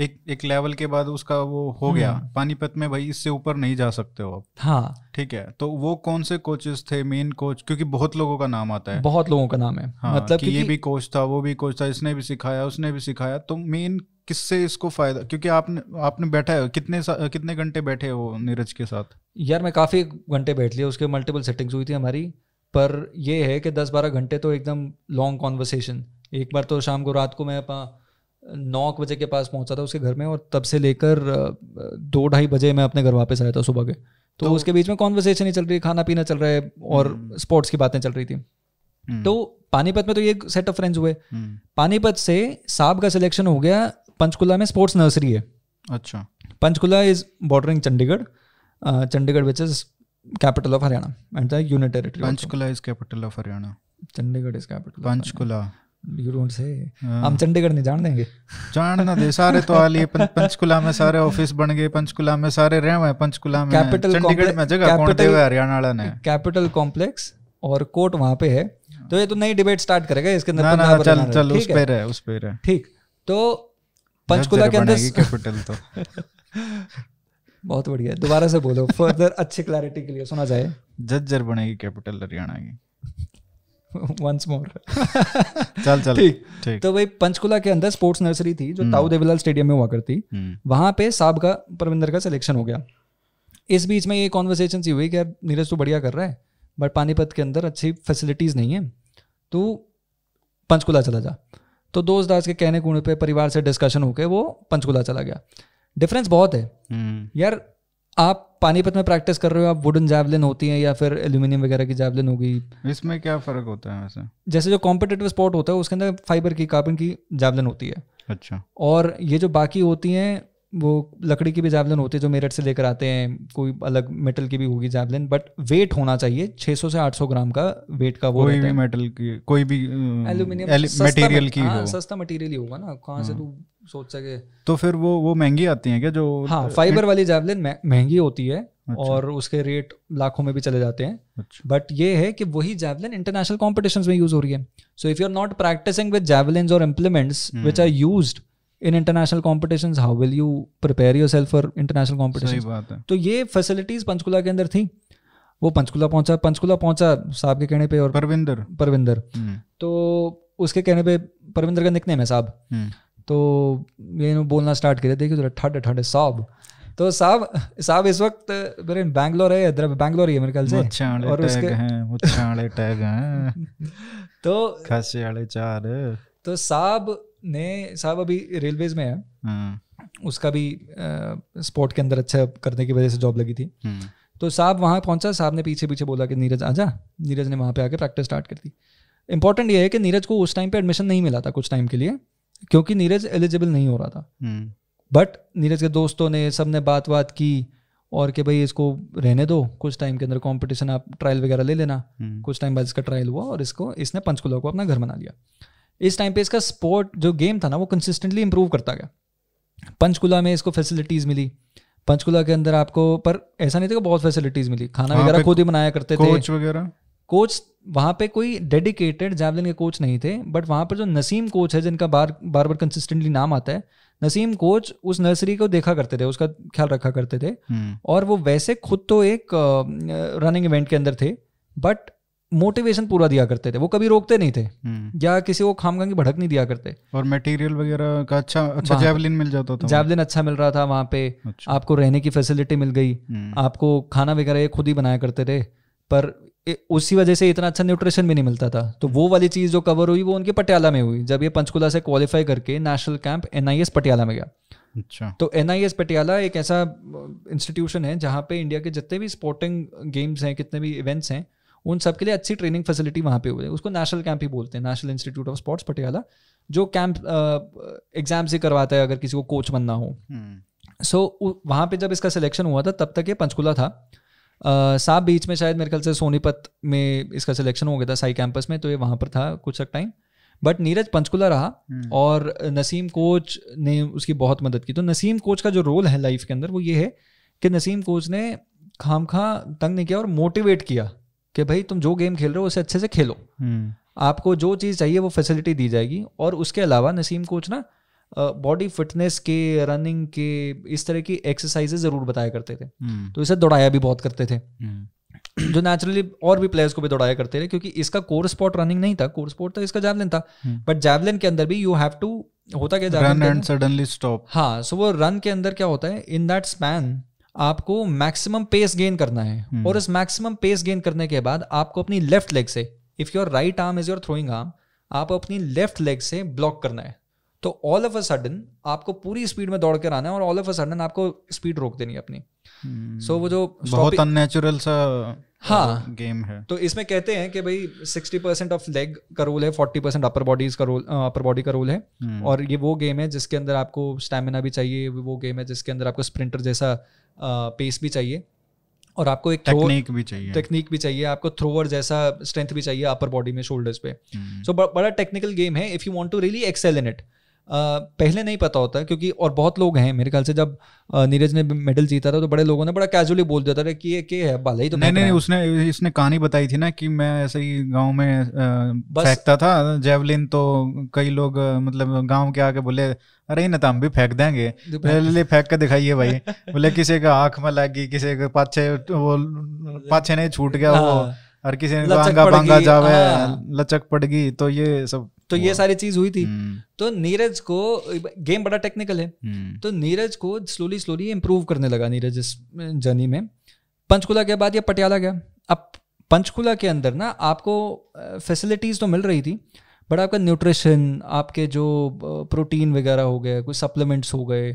एक एक लेवल के बाद उसका वो हो गया हम्म। पानीपत में भाई इससे ऊपर नहीं जा सकते हो आप हाँ ठीक है तो वो कौन से कोचेस थे मेन कोच क्योंकि बहुत लोगों का नाम आता है बहुत लोगों का नाम है हाँ, मतलब कि ये भी कोच था वो भी कोच था इसने भी सिखाया उसने भी सिखाया तो मेन किससे इसको फायदा क्योंकि आपने आपने बैठा है कितने कितने घंटे बैठे हो नीरज के साथ यार मैं काफी घंटे बैठ लिया उसके मल्टीपल सेटिंग्स हुई थी हमारी पर यह है कि दस बारह घंटे तो एकदम लॉन्ग कॉन्वर्सेशन एक बार तो शाम को रात को मैं नौ बजे के पास पहुंचा था उसके घर में और तब से लेकर दो ढाई बजे मैं अपने घर वापस आया था सुबह के तो, तो उसके बीच में कॉन्वर्सेशन ही चल रही है खाना पीना चल रहा है और स्पोर्ट्स हम्म। की बातें चल रही थी हम्म। तो पानीपत में तो ये सेट ऑफ फ्रेंड्स हुए हम्म। पानीपत से साहब का सिलेक्शन हो गया पंचकुला में स्पोर्ट्स नर्सरी है अच्छा Panchkula is bordering Chandigarh Chandigarh which is capital of Haryana and the union territory Panchkula is capital of Haryana Chandigarh is capital Panchkula you don't say हम चंडीगढ़ नहीं जान देंगे जान ना दे सारे तो आली पंचकुला में सारे ऑफिस बन गए पंचकुला में सारे रहे हुए पंचकुला में कैपिटल चंडीगढ़ में जगह कौन दे हरियाणा वाला ने कैपिटल कॉम्प्लेक्स और कोर्ट वहां पे है तो ये तो नई डिबेट स्टार्ट करेगा इसके अंदर ना, तो चल, चल उस पे रहे उस पे रहे ठीक तो पंचकुला के अंदर कैपिटल तो बहुत बढ़िया दोबारा से बोलो फर्दर अच्छी क्लैरिटी के लिए सुना जाए जज्जर बनेगी कैपिटल हरियाणा की वंस मोर चल चल ठीक तो भाई पंचकुला के अंदर स्पोर्ट्स नर्सरी थी जो हम्म। ताऊ देवीलाल स्टेडियम में हुआ करती हम्म। वहां पे साहब का परविंदर का सिलेक्शन हो गया इस बीच में ये कॉन्वर्सेशन सी हुई कि यार नीरज तो बढ़िया कर रहा है बट पानीपत के अंदर अच्छी फैसिलिटीज़ नहीं है तो पंचकुला चला जा तो दोस्त दास के कहने कूने पे परिवार से डिस्कशन होकर वो पंचकुला चला गया डिफरेंस बहुत है हम्म। यार आप पानीपत में प्रैक्टिस कर रहे हो आप वुडन जैवलिन होती है या फिर एल्यूमिनियम वगैरह की जैवलिन होगी इसमें क्या फ़र्क होता है वैसे जैसे जो कॉम्पिटेटिव स्पोर्ट होता है उसके अंदर फाइबर की कार्बन की जैवलिन होती है अच्छा और ये जो बाकी होती हैं वो लकड़ी की भी जैवलिन होती है जो मेरठ से लेकर आते हैं कोई अलग मेटल की भी होगी जैवलिन बट वेट होना चाहिए 600 से 800 ग्राम का वेट का वो कोई भी मेटल की कोई भी एल्यूमिनियम मटेरियल की हाँ, सस्ता मटेरियल ही होगा ना कहाँ से हम्म। तू सोचा सके तो फिर वो वो महंगी आती हैं क्या जो हाँ फाइबर वाली जैवलिन महंगी होती है अच्छा। और उसके रेट लाखों में भी चले जाते हैं अच्छा। बट ये है कि वही जैवलिन इंटरनेशनल कॉम्पिटिशन में यूज हो रही है so if you are not practising with javelin और implements which are use in international competition how will you prepare yourself for international competition तो ये फैसिलिटीज पंचकुला के अंदर थी वो पंचकुला पहुंचा पंचकुला पहुंचा साहब के कहने पे और परविंदर परविंदर हम्म। तो उसके कहने पे परविंदर का निकने में साहब हम्म। तो मैंने बोलना स्टार्ट करे देखिए कि जरा ठंड ठंड साहब तो साहब साहब इस वक्त मेरे बैंगलोर है इधर बैंगलोर ही है मेरे ख्याल से और उसके हैं टैग हैं तो खासे वाले चार तो साहब ने साहब अभी रेलवेज में है हम्म। उसका भी स्पोर्ट के अंदर अच्छा करने की वजह से जॉब लगी थी हम्म। तो साहब वहाँ पहुंचा साहब ने पीछे पीछे बोला कि नीरज आजा नीरज ने वहाँ पे आके प्रैक्टिस स्टार्ट कर दी इंपॉर्टेंट ये है कि नीरज को उस टाइम पे एडमिशन नहीं मिला था कुछ टाइम के लिए क्योंकि नीरज एलिजिबल नहीं हो रहा था बट हम्म। नीरज के दोस्तों ने सबने बात बात की और कि भाई इसको रहने दो कुछ टाइम के अंदर कंपटीशन आप ट्रायल वगैरह ले लेना हम्म। कुछ टाइम बाद इसका ट्रायल हुआ और इसको इसने पंचकुला को अपना घर बना लिया इस टाइम पे इसका स्पोर्ट जो गेम था ना वो कंसिस्टेंटली इंप्रूव करता गया पंचकुला में इसको फैसिलिटीज़ मिली पंचकुला के अंदर आपको पर ऐसा नहीं था कि बहुत फैसिलिटीज़ मिली खाना वगैरह खुद ही बनाया करते थे वगैरह कोच वहाँ पे कोई डेडिकेटेड जैवलिन के कोच नहीं थे बट वहाँ पर जो नसीम कोच है जिनका बार बार बार कंसिस्टेंटली नाम आता है नसीम कोच उस नर्सरी को देखा करते थे उसका ख्याल रखा करते थे हम्म। और वो वैसे खुद तो एक रनिंग इवेंट के अंदर थे बट मोटिवेशन पूरा दिया करते थे वो कभी रोकते नहीं थे हम्म। या किसी को खामखा की भड़क नहीं दिया करते और मटेरियल वगैरह का अच्छा अच्छा जैवलिन मिल जाता था जैवलिन अच्छा मिल रहा था वहाँ पे अच्छा। आपको रहने की फैसिलिटी मिल गई हम्म। आपको खाना वगैरह खुद ही बनाया करते थे पर उसी वजह से इतना अच्छा न्यूट्रिशन भी नहीं मिलता था तो वो वाली चीज़ जो कवर हुई वो उनकी पटियाला में हुई जब ये पंचकुला से क्वालिफाई करके नेशनल कैंप एन पटियाला में गया अच्छा तो एन पटियाला एक ऐसा इंस्टीट्यूशन है जहाँ पे इंडिया के जितने भी स्पोर्टिंग गेम्स हैं कितने भी इवेंट्स हैं उन सब के लिए अच्छी ट्रेनिंग फैसिलिटी वहाँ पे हुई है उसको नेशनल कैंप ही बोलते हैं national institute of sports Patiala जो कैंप एग्जाम से करवाता है अगर किसी को कोच बनना हो सो हम्म। so, वहाँ पे जब इसका सिलेक्शन हुआ था तब तक ये पंचकुला था साफ बीच में शायद मेरे ख्याल से सोनीपत में इसका सिलेक्शन हो गया था साई कैंपस में तो ये वहाँ पर था कुछ तक टाइम बट नीरज पंचकुला रहा हम्म। और नसीम कोच ने उसकी बहुत मदद की तो नसीम कोच का जो रोल है लाइफ के अंदर वो ये है कि नसीम कोच ने खाम खा तंग नहीं किया और मोटिवेट किया कि भाई तुम जो गेम खेल रहे हो उसे अच्छे से खेलो हम्म। आपको जो चीज़ चाहिए वो फैसिलिटी दी जाएगी और उसके अलावा नसीम कोच ना बॉडी फिटनेस के रनिंग के इस तरह की एक्सरसाइजेज जरूर बताया करते थे हम्म। तो इसे दौड़ाया भी बहुत करते थे हम्म। जो नेचुरली और भी प्लेयर्स को भी दौड़ाया करते थे क्योंकि इसका कोर स्पोर्ट रनिंग नहीं था कोर स्पोर्ट तो इसका जैवलिन था बट हम्म। जैवलिन के अंदर भी यू हैव टू होता क्या रन एंड सडनली स्टॉप हाँ सो वो रन के अंदर क्या होता है इन दैट स्पैन आपको मैक्सिमम पेस गेन करना है और इस मैक्सिमम पेस गेन करने के बाद आपको अपनी लेफ्ट लेग से if your right arm is your throwing arm आप अपनी लेफ्ट लेग से ब्लॉक करना है तो ऑल ऑफ अ सडन आपको पूरी स्पीड में दौड़ कर आना है और ऑल ऑफ अ सडन आपको स्पीड रोक देनी है अपनी सो hmm. so, वो जो बहुत अननेचुरल सा uh, हाँ गेम है तो इसमें कहते हैं कि भाई सिक्सटी परसेंट ऑफ लेग का रोल है फोर्टी परसेंट अपर बॉडीज का रोल अपर बॉडी का रोल है hmm. और ये वो गेम है जिसके अंदर आपको स्टेमिना भी चाहिए वो गेम है जिसके अंदर आपको स्प्रिंटर जैसा पेस uh, भी चाहिए और आपको एक टेक्निक भी चाहिए टेक्निक भी चाहिए आपको थ्रोअर जैसा स्ट्रेंथ भी चाहिए अपर बॉडी में शोल्डर्स पे सो hmm. so, बड़ा टेक्निकल गेम है if you want to really excel in it पहले नहीं पता होता क्योंकि और बहुत लोग हैं मेरे ख्याल से जब नीरज ने मेडल जीता था तो बड़े लोगों ने बड़ा कैजुअली बोल दिया था कि ये के है बाला ही तो नहीं नहीं उसने इसने कहानी बताई थी ना कि मैं ऐसे ही गांव में फेंकता था जेवलिन तो कई लोग मतलब गांव के आके बोले अरे ना तो हम भी फेंक देंगे पहले तो फेंक के दिखाइए भाई बोले किसी का आंख में लग गई किसी के पाछे वो पाछे नहीं छूट गया हाँ। वो हर किसी ने हाँ। लचक पड़ गई तो ये सब तो ये सारी चीज हुई थी हम्म। तो नीरज को गेम बड़ा टेक्निकल है हम्म। तो नीरज को स्लोली स्लोली इम्प्रूव करने लगा नीरज इस जर्नी में पंचकुला के बाद ये पटियाला गया अब पंचकुला के अंदर ना आपको फैसिलिटीज तो मिल रही थी बट आपका न्यूट्रिशन आपके जो प्रोटीन वगैरह हो गए कुछ सप्लीमेंट्स हो गए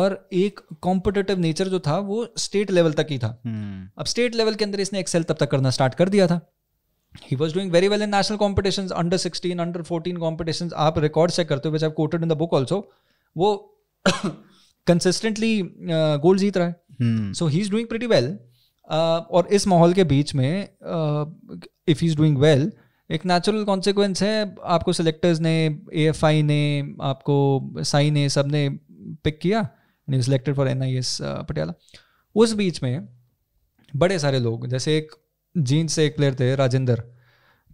और एक कॉम्पिटेटिव नेचर जो था वो स्टेट लेवल तक ही था हम्म। अब स्टेट लेवल के अंदर इसने एक्सेल तब तक करना स्टार्ट कर दिया था he was doing very well in national competitions under 16 under 14 competitions आप रिकॉर्ड चेक करते हो which I quoted in the book also वो कंसिस्टेंटली गोल uh, जीत रहा है so he is doing pretty well और इस माहौल के बीच में if he is doing well एक नेचुरल कॉन्सिक्वेंस है आपको सिलेक्टर्स ने ए ने आपको साई ने सब ने पिक किया selected for N I S Patiala उस बीच में बड़े सारे लोग जैसे एक जींद से एक प्लेयर थे राजेंद्र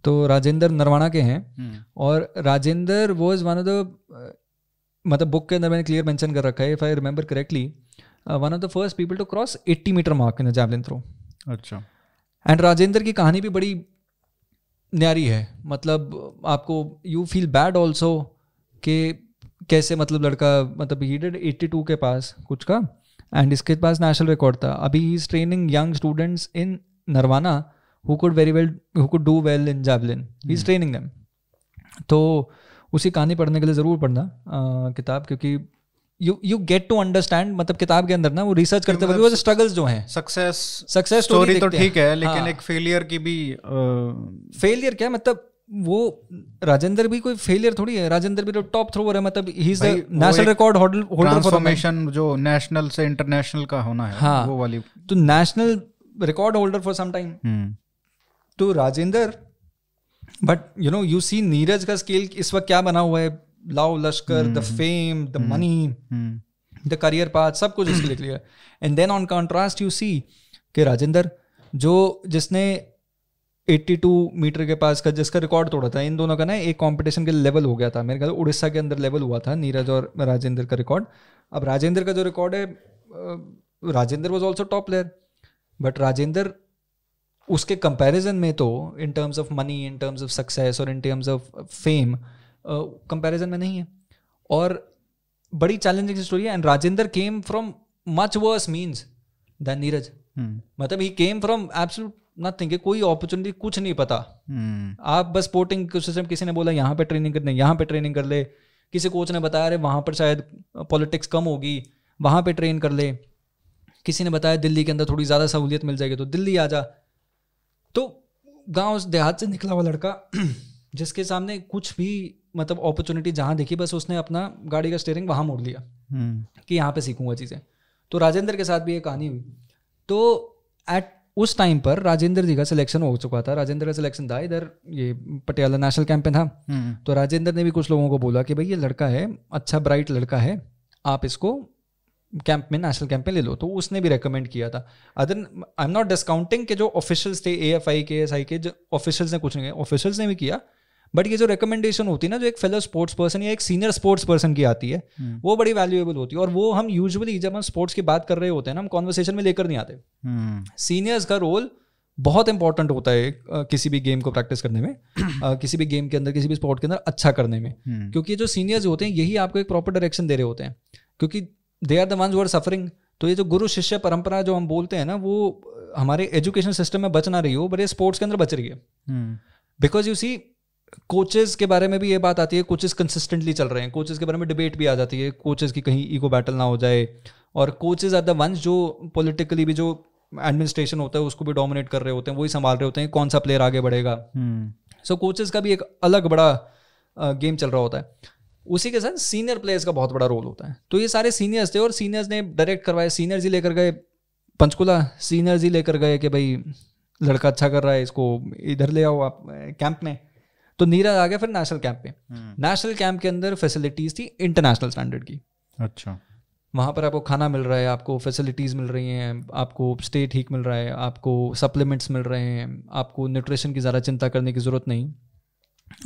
तो राजेंद्र नरवाना के हैं हम्म। और राजेंद्र वो इज वन ऑफ द मतलब बुक के अंदर मैंने क्लियर मेंशन कर रखा है if I remember correctly one of the first people to cross 80 metre mark in javelin throw अच्छा एंड राजेंद्र की कहानी भी बड़ी न्यारी है मतलब आपको यू फील बैड ऑल्सो के कैसे मतलब लड़का मतलब ही हीडेड 82 के पास कुछ का एंड इसके पास नेशनल रिकॉर्ड था अभी he is training young students in Nirvana, who could very well, who could do well in javelin. He's hmm. training them. तो उसी कहानी पढ़ने के लिए ज़रूर पढ़ना किताब क्योंकि you you get to understand मतलब किताब के अंदर ना वो रिसर्च करते वक्त स्ट्रगल्स मतलब जो हैं सक्सेस सक्सेस स्टोरी तो ठीक है लेकिन हाँ, एक फेलियर की भी फेलियर क्या मतलब वो राजेंद्र भी कोई फेलियर थोड़ी है राजेंद्र भी तो टॉप थ्रोवर है मतलब ही नेशनल रिकॉर्ड होल्डर जो नेशनल से इंटरनेशनल का होना है हाँ, वो वाली तो national record holder for some time hmm. तो Rajendra but you know you see Neeraj का स्केल इस वक्त क्या बना हुआ है लाव लश्कर the fame the money the career path सब कुछ इसके लिए clear and then on contrast you see कि राजेंद्र जो जिसने 82 मीटर के पास का जिसका रिकॉर्ड तोड़ा था इन दोनों का ना एक कंपटीशन के लेवल हो गया था मेरे ख्याल उड़ीसा के अंदर लेवल हुआ था नीरज और राजेंद्र का रिकॉर्ड अब राजेंद्र का जो रिकॉर्ड है Rajendra was also top player but Rajendra उसके कंपैरिजन में तो in terms of money in terms of success और in terms of fame comparison में नहीं है और बड़ी चैलेंजिंग स्टोरी है and Rajendra came from much worse means than Neeraj मतलब he came from absolute nothing कोई अपॉर्चुनिटी कुछ नहीं पता hmm. आप बस स्पोर्टिंग सिस्टम किसी ने बोला यहाँ पे ट्रेनिंग कर ले यहाँ पे ट्रेनिंग कर ले किसी कोच ने बताया अरे वहाँ पर शायद पॉलिटिक्स uh, कम होगी वहाँ पे ट्रेन कर ले किसी ने बताया दिल्ली के अंदर थोड़ी ज़्यादा सहूलियत मिल जाएगी तो दिल्ली आ जा तो गाँव देहात से निकला हुआ लड़का जिसके सामने कुछ भी मतलब अपॉर्चुनिटी जहाँ देखी बस उसने अपना गाड़ी का स्टेयरिंग वहाँ मोड़ लिया हम्म। कि यहाँ पे सीखूंगा चीज़ें तो राजेंद्र के साथ भी ये कहानी हुई तो एट उस टाइम पर राजेंद्र जी का सिलेक्शन हो चुका था राजेंद्र का सिलेक्शन था इधर ये पटियाला नेशनल कैंप था हम्म। तो राजेंद्र ने भी कुछ लोगों को बोला कि भाई ये लड़का है अच्छा ब्राइट लड़का है आप इसको कैंप में नेशनल कैंप में ले लो तो उसने भी रेकमेंड किया था other I am not discounting के जो ऑफिशियल्स थे ए एफ आई के एस आई के जो ऑफिशियल्स ने कुछ नहीं किया ऑफिशियल्स ने भी किया बट ये जो रिकमेंडेशन होती है ना जो एक फेलो स्पोर्ट्स पर्सन या एक सीनियर स्पोर्ट्स पर्सन की आती है हम्म। वो बड़ी वैल्यूएबल होती है और वो हम यूजली जब हम स्पोर्ट्स की बात कर रहे होते हैं ना हम कॉन्वर्सेशन में लेकर नहीं आते सीनियर्स हम्म। का रोल बहुत इंपॉर्टेंट होता है किसी भी गेम को प्रैक्टिस करने में किसी भी गेम के अंदर किसी भी स्पोर्ट के अंदर अच्छा करने में हम्म। क्योंकि जो सीनियर्स होते हैं यही आपको एक प्रॉपर डायरेक्शन दे रहे होते हैं क्योंकि they are the ones are suffering तो ये जो गुरु शिष्य परंपरा जो हम बोलते हैं ना वो हमारे एजुकेशन सिस्टम में बच ना रही हो बट ये स्पोर्ट्स के अंदर बच रही है बिकॉज यू सी कोचेज के बारे में भी ये बात आती है कोचेज कंसिस्टेंटली चल रहे हैं कोचेज के बारे में डिबेट भी आ जाती है कोचेज की कहीं ईगो बैटल ना हो जाए और कोचेज आर द वंस जो पोलिटिकली भी जो एडमिनिस्ट्रेशन होता है उसको भी डोमिनेट कर रहे होते हैं वही संभाल रहे होते हैं कौन सा प्लेयर आगे बढ़ेगा सो hmm. कोचेज so, का भी एक अलग बड़ा गेम चल रहा होता है उसी के साथ सीनियर प्लेयर्स का बहुत बड़ा रोल होता है तो ये सारे सीनियर्स थे और सीनियर्स ने डायरेक्ट करवाया सीनियर्स ही लेकर गए पंचकुला सीनियर्स ही लेकर गए कि भाई लड़का अच्छा कर रहा है इसको इधर ले आओ आप कैंप में तो नीरज आ गया फिर नेशनल कैंप में नेशनल कैंप के अंदर फैसिलिटीज थी इंटरनेशनल स्टैंडर्ड की अच्छा वहाँ पर आपको खाना मिल रहा है आपको फैसिलिटीज़ मिल रही हैं आपको स्टे ठीक मिल रहा है आपको सप्लीमेंट्स मिल रहे हैं आपको न्यूट्रिशन की ज़्यादा चिंता करने की ज़रूरत नहीं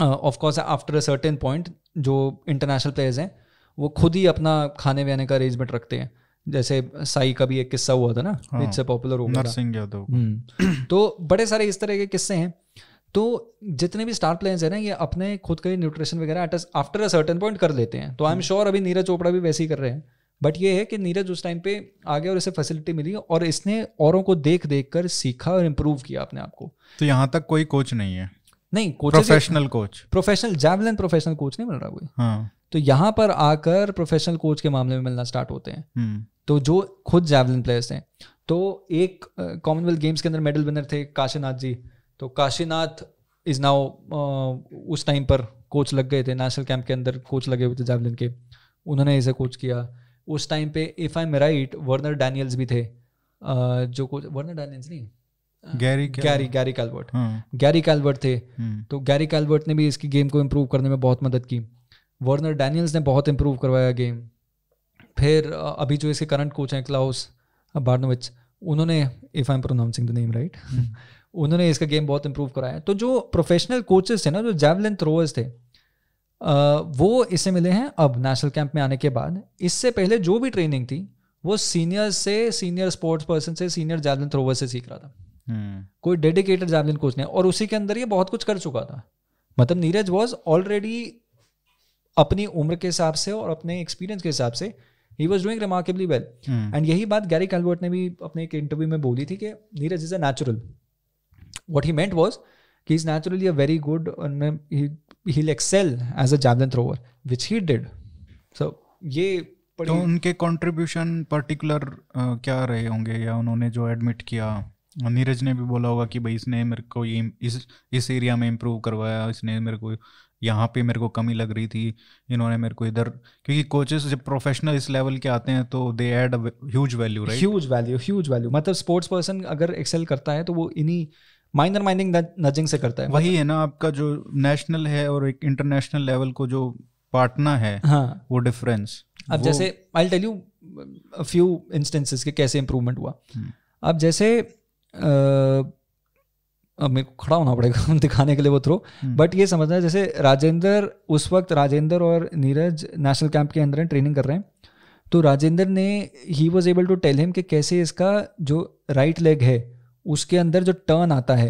of course after a certain point जो इंटरनेशनल प्लेयर्स हैं वो खुद ही अपना खाने वाने का अरेंजमेंट रखते हैं जैसे साई का भी एक किस्सा हुआ था ना हाँ, इससे पॉपुलर होगा यादव हम्म। तो बड़े सारे इस तरह के किस्से हैं तो जितने भी स्टार प्लेयर्स हैं ना ये अपने खुद का ही न्यूट्रिशन वगैरह at after a certain point कर लेते हैं तो आई एम श्योर अभी नीरज चोपड़ा भी वैसे ही कर रहे हैं बट ये है कि नीरज उस टाइम पे आ गया और इसे फैसिलिटी मिली और इसने औरों को देख देख कर सीखा और इम्प्रूव किया अपने आप को तो यहाँ तक कोई कोच नहीं है नहीं coach professional coach professional javelin professional coach नहीं मिल रहा कोई हाँ। तो यहाँ पर आकर प्रोफेशनल कोच के मामले में मिलना स्टार्ट होते हैं हम्म। तो जो खुद जैवलिन प्लेयर्स हैं तो एक कॉमनवेल्थ गेम्स के अंदर मेडल विनर थे काशीनाथ जी तो काशीनाथ इज नाउ उस टाइम पर कोच लग गए थे नेशनल कैंप के अंदर कोच लगे हुए थे जैवलिन के उन्होंने इसे कोच किया उस टाइम पे if I am right Werner Daniels भी थे जो कोच वर्नर डैनियल्स नहीं गैरी गैरी कैलवर्ट हाँ। गैरी थे हम्म। तो गैरी कैलवर्ट ने भी इसकी गेम को इम्प्रूव करने में बहुत मदद की वर्नर डैनियल्स ने बहुत इम्प्रूव करवाया गेम फिर अभी जो इसके करंट कोच हैं क्लाउस बार्नोविच उन्होंने if I am pronouncing the name right उन्होंने इसका गेम बहुत इंप्रूव कराया तो जो प्रोफेशनल कोचेस थे ना जो जैवलिन थ्रोअर्स थे वो इससे मिले हैं अब नेशनल कैंप में आने के बाद इससे पहले जो भी ट्रेनिंग थी वो सीनियर से सीनियर स्पोर्ट्स पर्सन से सीनियर जैवलिन थ्रोअर्स से सीख रहा था हम्म। कोई डेडिकेटेड जैवलिन कोच नहीं और उसी के अंदर ये बहुत कुछ कर चुका था मतलब नीरज वॉज ऑलरेडी अपनी उम्र के हिसाब से और अपने एक्सपीरियंस के हिसाब से he was doing remarkably well and यही बात गैरी कैलवर्ट ने भी अपने एक इंटरव्यू में बोली थी कि Neeraj is a natural what he meant was कि is naturally a very good he'll excel as a javelin thrower which he did so ये तो उनके कंट्रीब्यूशन पर्टिकुलर क्या रहे होंगे या उन्होंने जो एडमिट किया नीरज ने भी बोला होगा कि भाई इसने मेरे को ये इस इस एरिया में इम्प्रूव करवाया इसने मेरे को यहाँ पे मेरे को कमी लग रही थी इन्होंने मेरे को इधर क्योंकि कोचेस जब प्रोफेशनल इस लेवल के आते हैं तो they add huge value right huge value huge value मतलब स्पोर्ट्स पर्सन अगर एक्सेल करता है तो वो इन्हीं माइनर माइनिंग नजिंग से करता है वही मतलब, है ना आपका जो नेशनल है और एक इंटरनेशनल लेवल को जो पाटना है हाँ वो डिफरेंस अब वो, जैसे I tell you few instances के कैसे इंप्रूवमेंट हुआ हम्म। अब जैसे अब मेरे को खड़ा होना पड़ेगा दिखाने के लिए वो थ्रो हम्म. बट ये समझना है जैसे राजेंद्र उस वक्त राजेंद्र और नीरज नेशनल कैंप के अंदर ट्रेनिंग कर रहे हैं तो राजेंद्र ने he was able to tell him कि कैसे इसका जो राइट लेग है उसके अंदर जो टर्न आता है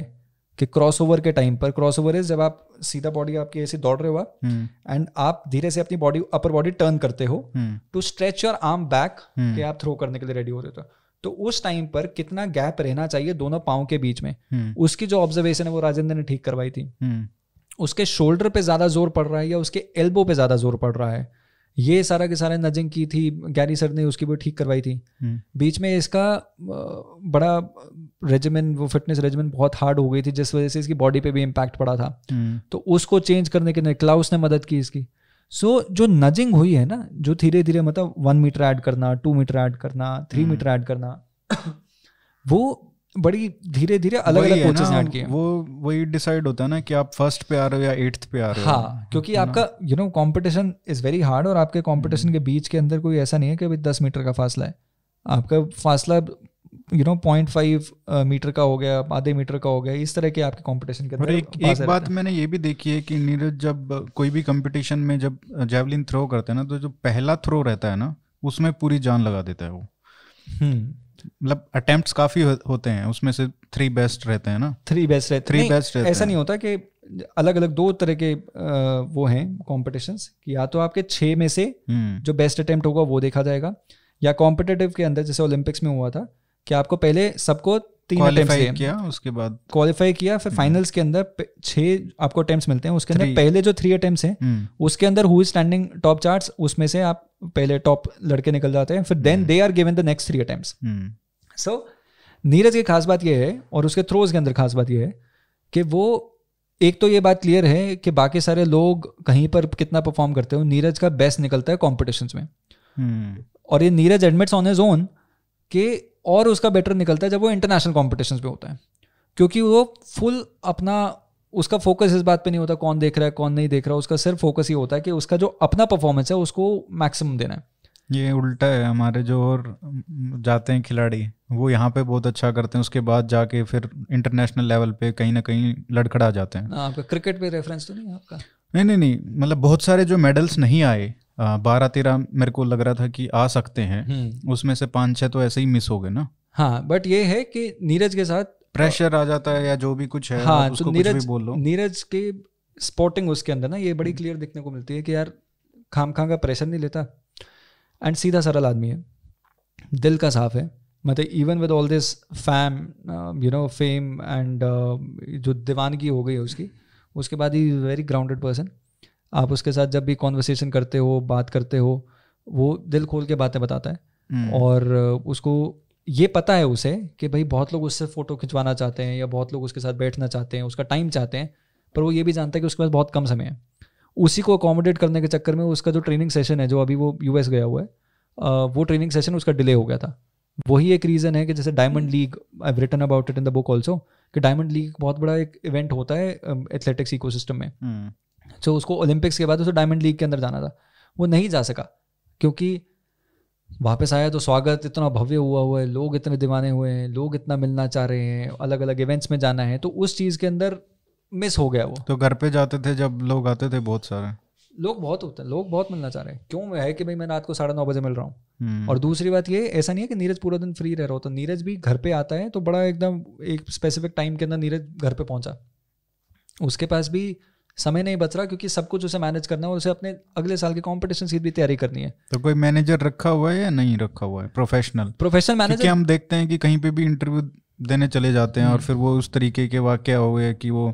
कि क्रॉस ओवर के टाइम पर क्रॉस ओवर इज जब आप सीधा बॉडी आपकी ऐसे दौड़ रहे हो आप एंड हम्म. आप धीरे से अपनी बॉडी अपर बॉडी टर्न करते हो to stretch your arm back कि आप थ्रो करने के लिए रेडी हो रहे हो तो उस टाइम पर कितना गैप रहना चाहिए दोनों पाओ के बीच में हम्म। उसकी जो ऑब्जर्वेशन है वो राजेंद्र ने ठीक करवाई थी हम्म। उसके शोल्डर पे ज्यादा जोर पड़ रहा है या उसके एल्बो पे ज्यादा जोर पड़ रहा है ये सारा के सारे नजिंग की थी गैरी सर ने उसकी भी ठीक करवाई थी हम्म। बीच में इसका बड़ा रेजिमेंट वो फिटनेस रेजिमेंट बहुत हार्ड हो गई थी जिस वजह से इसकी बॉडी पे भी इम्पैक्ट पड़ा था तो उसको चेंज करने के लिए क्लाउस ने मदद की इसकी सो so, जो नजिंग हुई है ना जो धीरे धीरे मतलब वन मीटर ऐड करना टू मीटर ऐड करना थ्री मीटर ऐड करना वो बड़ी धीरे धीरे अलग अलग कोचेस ऐड किए वो वही डिसाइड होता है ना कि आप फर्स्ट पे आ रहे हो या एट्थ पे आ रहे हो हाँ क्योंकि आपका you know competition is very hard और आपके कंपटीशन हम्म। के बीच के अंदर कोई ऐसा नहीं है कि भाई दस मीटर का फासला है आपका फासला you know point five metre का हो गया आधे मीटर का हो गया इस तरह के आपके कॉम्पिटिशन के अंदर एक, एक बात मैंने ये भी देखी है कि नीरज जब कोई भी कॉम्पिटिशन में जब जेवलिन थ्रो करते हैं ना तो जो पहला थ्रो रहता है ना उसमें पूरी जान लगा देता है वो हम्म। मतलब अटेम्प्ट काफी होते हैं उसमें से थ्री बेस्ट रहते हैं ना थ्री बेस्ट रहते थ्री बेस्ट रहते ऐसा नहीं होता कि अलग अलग दो तरह के uh, वो हैं कॉम्पिटिशन कि या तो आपके छः में से हम्म। जो बेस्ट अटेम्प्ट होगा वो देखा जाएगा या कॉम्पिटेटिव के अंदर जैसे ओलंपिक्स में हुआ था कि आपको पहले सबको तीन अटेम्प्ट किया उसके बाद क्वालिफाई किया फिर फाइनल्स हम्म। के अंदर छह आपको अटेम्प्ट मिलते हैं उसके अंदर पहले जो थ्री अटेम्प्ट हैं हम्म। उसके अंदर who is standing top chart उसमें से आप पहले टॉप लड़के निकल जाते हैं फिर then they are given the next three attempt so Neeraj की खास बात यह है और उसके थ्रोज के अंदर खास बात यह है कि वो एक तो ये बात क्लियर है कि बाकी सारे लोग कहीं पर कितना परफॉर्म करते हैं नीरज का बेस्ट निकलता है कॉम्पिटिशन में हम्म। और ये Neeraj admits on his own कि और उसका बेटर निकलता है जब वो इंटरनेशनल कॉम्पिटिशन में होता है क्योंकि वो फुल अपना उसका फोकस इस बात पे नहीं होता कौन देख रहा है कौन नहीं देख रहा है उसका सिर्फ फोकस ही होता है कि उसका जो अपना परफॉर्मेंस है उसको मैक्सिमम देना है ये उल्टा है हमारे जो और जाते हैं खिलाड़ी वो यहाँ पे बहुत अच्छा करते हैं उसके बाद जाके फिर इंटरनेशनल लेवल पे कहीं ना कहीं लड़खड़ा जाते हैं आपका हाँ, क्रिकेट पे रेफरेंस तो नहीं आपका नहीं नहीं नहीं मतलब बहुत सारे जो मेडल्स नहीं आए बारह तेरह मेरे को लग रहा था कि आ सकते हैं हम्म। उसमें से पांच छह तो ऐसे ही मिस हो गए ना हाँ बट ये है कि नीरज के साथ प्रेशर आ जाता है या जो भी कुछ है हाँ उसको तो नीरज कुछ भी बोल लो नीरज के स्पॉटिंग उसके अंदर ना ये बड़ी क्लियर दिखने को मिलती है कि यार खाम खां का प्रेशर नहीं लेता एंड सीधा सरल आदमी है दिल का साफ है मतलब even with all this fame you know fame and जो दीवानगी हो गई है उसकी उसके बाद ही वेरी ग्राउंडेड पर्सन आप उसके साथ जब भी कॉन्वर्सेशन करते हो बात करते हो वो दिल खोल के बातें बताता है हम्म। और उसको ये पता है उसे कि भाई बहुत लोग उससे फ़ोटो खिंचवाना चाहते हैं या बहुत लोग उसके साथ बैठना चाहते हैं उसका टाइम चाहते हैं पर वो ये भी जानता है कि उसके पास बहुत कम समय है उसी को अकोमोडेट करने के चक्कर में उसका जो ट्रेनिंग सेशन है जो अभी वो यूएस गया हुआ है वो ट्रेनिंग सेशन उसका डिले हो गया था वही एक रीज़न है कि जैसे Diamond League I written about it in the book also कि डायमंड लीग बहुत बड़ा एक इवेंट होता है एथलेटिक्स इकोसिस्टम में हम्म। सो उसको ओलंपिक्स के बाद उसे डायमंड लीग के अंदर जाना था वो नहीं जा सका क्योंकि वापस आया तो स्वागत इतना भव्य हुआ हुआ है लोग इतने दीवाने हुए हैं लोग इतना मिलना चाह रहे हैं अलग अलग इवेंट्स में जाना है तो उस चीज़ के अंदर मिस हो गया वो तो घर पे जाते थे जब लोग आते थे बहुत सारे लोग बहुत होते हैं लोग बहुत मिलना चाह रहे हैं क्यों है कि भाई मैं रात को साढ़े नौ बजे मिल रहा हूँ हम्म। और दूसरी बात ये ऐसा नहीं है कि नीरज पूरा दिन फ्री रह रहा हो तो नीरज भी घर पे आता है तो बड़ा एकदम एक स्पेसिफिक टाइम के अंदर नीरज घर पे पहुंचा उसके पास भी समय नहीं बच रहा क्योंकि सब कुछ उसे मैनेज करना है और उसे अपने अगले साल के कॉम्पिटिशन की भी तैयारी करनी है तो कोई मैनेजर रखा हुआ है या नहीं रखा हुआ है प्रोफेशनल प्रोफेशनल मैनेजर हम देखते हैं कि कहीं पे भी इंटरव्यू देने चले जाते हैं और हम्म। फिर वो उस तरीके के वाक्य हो गए कि वो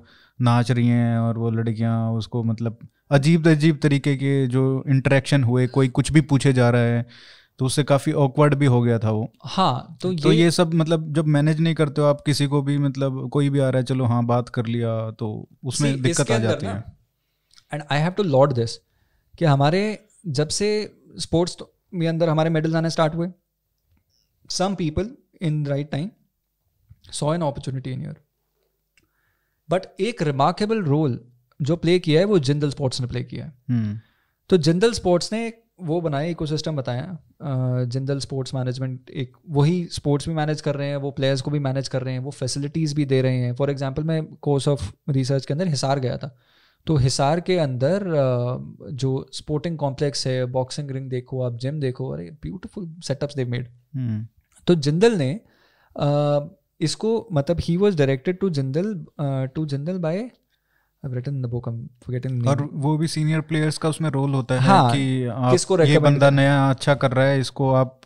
नाच रही हैं और वो लड़कियां उसको मतलब अजीब अजीब तरीके के जो इंटरेक्शन हुए कोई कुछ भी पूछे जा रहा है तो उससे काफी ऑकवर्ड भी हो गया था वो हाँ तो, तो ये तो ये सब मतलब जब मैनेज नहीं करते हो आप किसी को भी मतलब कोई भी आ रहा है चलो हाँ बात कर लिया तो उसमें see, दिक्कत आ जाती है and I have to laud this कि हमारे जब से स्पोर्ट्स में अंदर हमारे मेडल्स आने स्टार्ट हुए some people in right time saw an opportunity in your but एक रिमार्केबल रोल जो प्ले किया है वो जिंदल स्पोर्ट्स ने प्ले किया है hmm. तो जिंदल स्पोर्ट्स ने एक वो बनाया इको सिस्टम बताया जिंदल स्पोर्ट्स मैनेजमेंट एक वही स्पोर्ट्स भी मैनेज कर रहे हैं वो प्लेयर्स को भी मैनेज कर रहे हैं वो फैसिलिटीज़ भी दे रहे हैं फॉर एग्जांपल मैं कोर्स ऑफ रिसर्च के अंदर हिसार गया था तो हिसार के अंदर जो स्पोर्टिंग कॉम्प्लेक्स है बॉक्सिंग रिंग देखो आप जिम देखो अरे ब्यूटिफुल सेटअप्स दे मेड तो जिंदल ने इसको मतलब he was directed to Jindal to Jindal by वो भी सीनियर प्लेयर्स का उसमें रोल होता है हाँ, कि किसको ये बंदा नया अच्छा कर रहा है इसको आप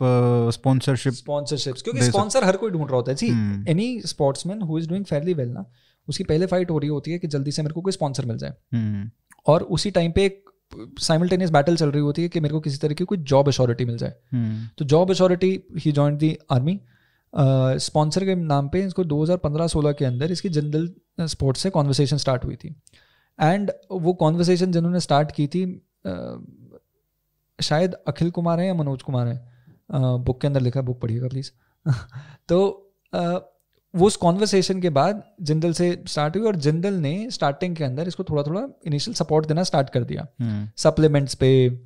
स्पॉन्सरशिप स्पॉन्सरशिप क्योंकि स्पॉन्सर हर कोई ढूंढ रहा होता है see any sportsman who is doing fairly well ना उसकी पहले फाइट हो रही होती है कि जल्दी से मेरे को कोई स्पॉन्सर मिल जाए हम्म। और उसी टाइम पे एक साइमल्टेनियस बैटल चल रही होती है कि मेरे को किसी तरह की कोई जॉब अशोरिटी मिल जाए हम्म। तो job assurity he join the army sponsor के नाम पे इसको 2015-16 के अंदर इसकी जनरल स्पोर्ट्स से कॉन्वर्सेशन स्टार्ट हुई थी एंड वो कॉन्वर्सेशन जिन्होंने स्टार्ट की थी शायद अखिल कुमार है या मनोज कुमार है बुक के अंदर लिखा बुक पढ़िएगा प्लीज़ तो वो उस कॉन्वर्सेशन के बाद जिंदल से स्टार्ट हुई और जिंदल ने स्टार्टिंग के अंदर इसको थोड़ा थोड़ा इनिशियल सपोर्ट देना स्टार्ट कर दिया सप्लीमेंट्स हम्म। पे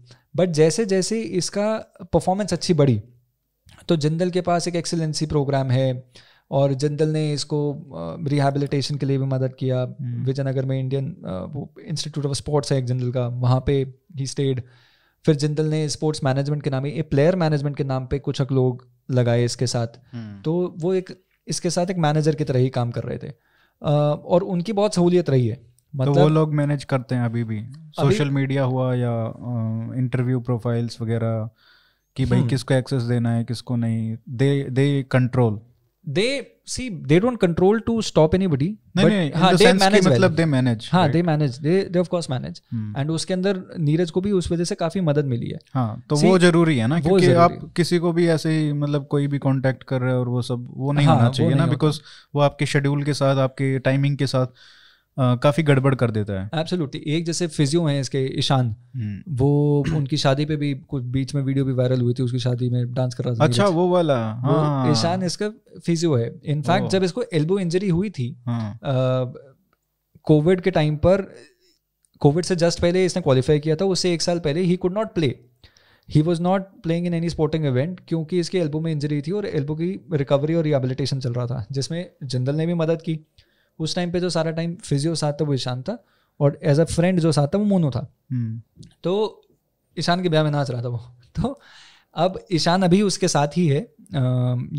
बट जैसे जैसे इसका परफॉर्मेंस अच्छी बढ़ी तो जिंदल के पास एक एक्सेलेंसी प्रोग्राम है और जिंदल ने इसको रिहेबिलिटेशन के लिए भी मदद किया हम्म। विजयनगर में इंडियन वो इंस्टीट्यूट ऑफ स्पोर्ट्स है एक जिंदल का वहाँ पे ही स्टेड फिर जिंदल ने स्पोर्ट्स मैनेजमेंट के नाम ही प्लेयर मैनेजमेंट के नाम पे कुछ अक लोग लगाए इसके साथ हम्म। तो वो एक इसके साथ एक मैनेजर की तरह ही काम कर रहे थे और उनकी बहुत सहूलियत रही है तो मतलब तो वो लोग मैनेज करते हैं अभी भी सोशल मीडिया हुआ या इंटरव्यू प्रोफाइल्स वगैरह कि भाई हम्म। किसको एक्सेस देना है किसको नहीं दे they control they see they don't control to stop anybody but they उसके अंदर नीरज को भी उस वजह से काफी मदद मिली है हाँ, तो See, वो जरूरी है ना क्योंकि आप किसी को भी ऐसे ही मतलब कोई भी कांटेक्ट कर रहे हैं और वो सब वो नहीं हाँ, होना चाहिए ना बिकॉज वो आपके शेड्यूल के साथ आपके टाइमिंग के साथ काफ़ी गड़बड़ कर देता है एब्सोल्युटली एक जैसे फिजियो हैं इसके ईशान हम्म। वो उनकी शादी पे भी कुछ बीच में वीडियो भी वायरल हुई थी उसकी शादी में डांस कर रहा था अच्छा वो वाला हाँ। ईशान इसका फिजियो है इनफैक्ट जब इसको एल्बो इंजरी हुई थी कोविड हाँ। के टाइम पर कोविड से जस्ट पहले इसने क्वालिफाई किया था उससे एक साल पहले ही could not play he was not playing in any sporting event क्योंकि इसके एल्बो में इंजरी थी और एल्बो की रिकवरी और रिहेबिलिटेशन चल रहा था जिसमें जिंदल ने भी मदद की उस टाइम पे जो तो सारा टाइम फिजियो साथ था वो ईशान था और एज अ फ्रेंड जो साथ था वो मोनू था हम्म। तो ईशान के ब्याह में नाच रहा था वो तो अब ईशान अभी उसके साथ ही है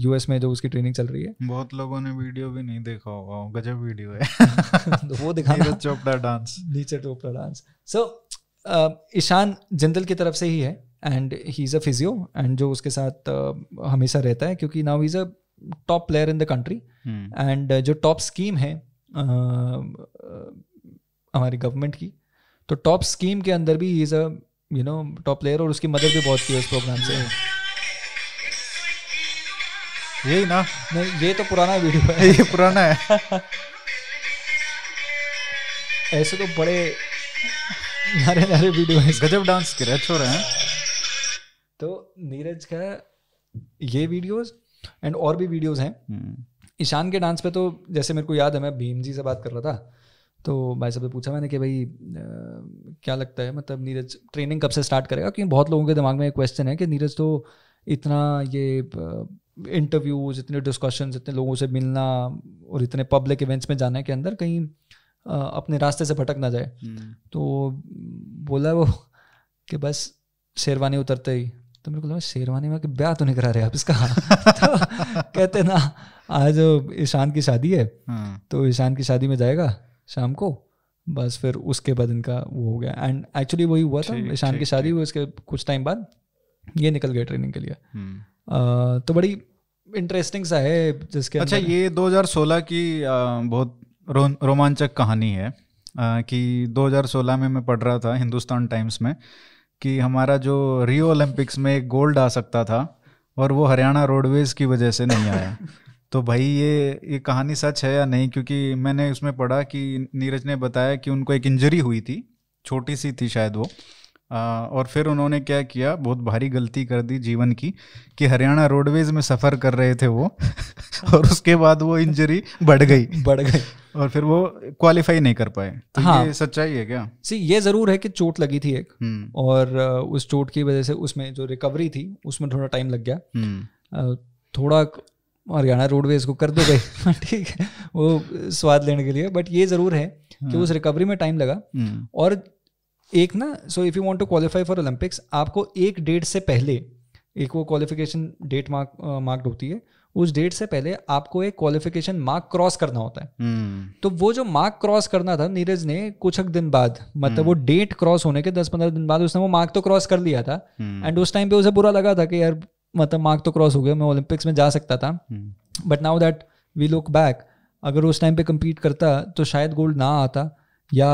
यूएस में जो उसकी ट्रेनिंग चल रही है बहुत लोगों ने वीडियो भी नहीं देखा होगा गजब वीडियो है तो वो दिखाना चोपड़ा डांस नीचे चोपड़ा डांस सो ईशान जिंदल की तरफ से ही है and he is a physio and जो उसके साथ uh, हमेशा रहता है क्योंकि now is a top player in the country and जो टॉप स्कीम है uh, uh, हमारी गवर्नमेंट की तो टॉप स्कीम के अंदर भी is a you know top player और उसकी मदद भी बहुत की है उस प्रोग्राम से ये ना नहीं ये तो पुराना वीडियो है ये पुराना है ऐसे तो बड़े नारे नारे वीडियो है गजब डांस स्क्रैच हो रहे हैं तो नीरज का ये वीडियोस एंड और भी वीडियोज़ हैं hmm. ईशान के डांस पे तो जैसे मेरे को याद है मैं भीम जी से बात कर रहा था तो भाई साहब ने पूछा मैंने कि भाई आ, क्या लगता है मतलब नीरज ट्रेनिंग कब से स्टार्ट करेगा क्योंकि बहुत लोगों के दिमाग में एक क्वेश्चन है कि नीरज तो इतना ये इंटरव्यूज इतने डिस्कशन इतने लोगों से मिलना और इतने पब्लिक इवेंट्स में जाने के अंदर कहीं आ, अपने रास्ते से भटक ना जाए hmm. तो बोला वो कि बस शेरवानी उतरते ही तो मेरे को लगा शेरवानी में कि ब्याह तो नहीं करा रहे आप इसका तो कहते ना आज ईशान की शादी है हाँ। तो ईशान की शादी में जाएगा शाम को बस फिर उसके बाद इनका वो हो गया एंड एक्चुअली वही हुआ था ईशान की शादी हुई उसके कुछ टाइम बाद ये निकल गया ट्रेनिंग के लिए हम्म। तो बड़ी इंटरेस्टिंग सा है जिसके अच्छा ये 2016 की बहुत रोमांचक कहानी है आ, कि 2016 में मैं पढ़ रहा था हिंदुस्तान टाइम्स में कि हमारा जो रियो ओलंपिक्स में एक गोल्ड आ सकता था और वो हरियाणा रोडवेज की वजह से नहीं आया तो भाई ये ये कहानी सच है या नहीं क्योंकि मैंने उसमें पढ़ा कि नीरज ने बताया कि उनको एक इंजरी हुई थी छोटी सी थी शायद वो और फिर उन्होंने क्या किया बहुत भारी गलती कर दी जीवन की कि हरियाणा रोडवेज में सफ़र कर रहे थे वो और उसके बाद वो इंजरी बढ़ गई बढ़ गई और फिर वो क्वालिफाई नहीं कर पाए तो हाँ ये सच्चाई है क्या सी ये ज़रूर है कि चोट लगी थी एक हम्म। और उस चोट की वजह से उसमें जो रिकवरी थी उसमें थोड़ा टाइम लग गया हम्म। थोड़ा हरियाणा रोडवेज को कर दो गई ठीक है वो स्वाद लेने के लिए बट ये ज़रूर है कि हाँ। उस रिकवरी में टाइम लगा हम्म। और एक ना so if you want to qualify for Olympics आपको एक डेट से पहले एक वो क्वालिफिकेशन डेट मार्क मार्क्ड होती है उस डेट से पहले आपको एक क्वालिफिकेशन मार्क क्रॉस करना होता है hmm. तो वो जो मार्क क्रॉस करना था नीरज ने कुछ एक दिन बाद मतलब hmm. वो डेट हम्म। क्रॉस होने के दस पंद्रह दिन बाद उसने वो मार्क तो क्रॉस कर लिया था एंड हम्म। hmm. उस टाइम पे उसे बुरा लगा था कि यार मतलब मार्क तो क्रॉस हो गया मैं ओलंपिक्स में जा सकता था but now that we look back अगर उस टाइम पे कम्पीट करता तो शायद गोल्ड ना आता या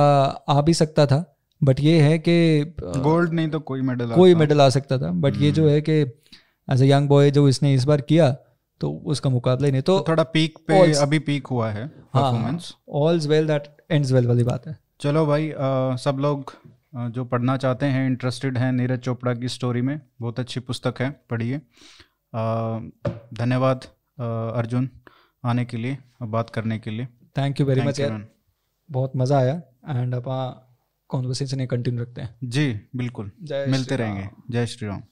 आ भी सकता था बट ये है कि गोल्ड नहीं तो कोई मेडल कोई मेडल आ सकता था बट ये जो hmm. है कि एज ए यंग बॉय जो इसने इस बार किया तो उसका मुकाबला ही नहीं तो, तो थोड़ा पीक पे all's, अभी पीक हुआ है performance all's well that ends well वाली बात है चलो भाई आ, सब लोग जो पढ़ना चाहते हैं इंटरेस्टेड हैं नीरज चोपड़ा की स्टोरी में बहुत अच्छी पुस्तक है पढ़िए धन्यवाद अर्जुन आने के लिए बात करने के लिए थैंक यू वेरी मच बहुत मज़ा आया एंड आप कॉन्वर्सेशन कंटिन्यू रखते हैं जी बिल्कुल मिलते रहेंगे जय श्री राम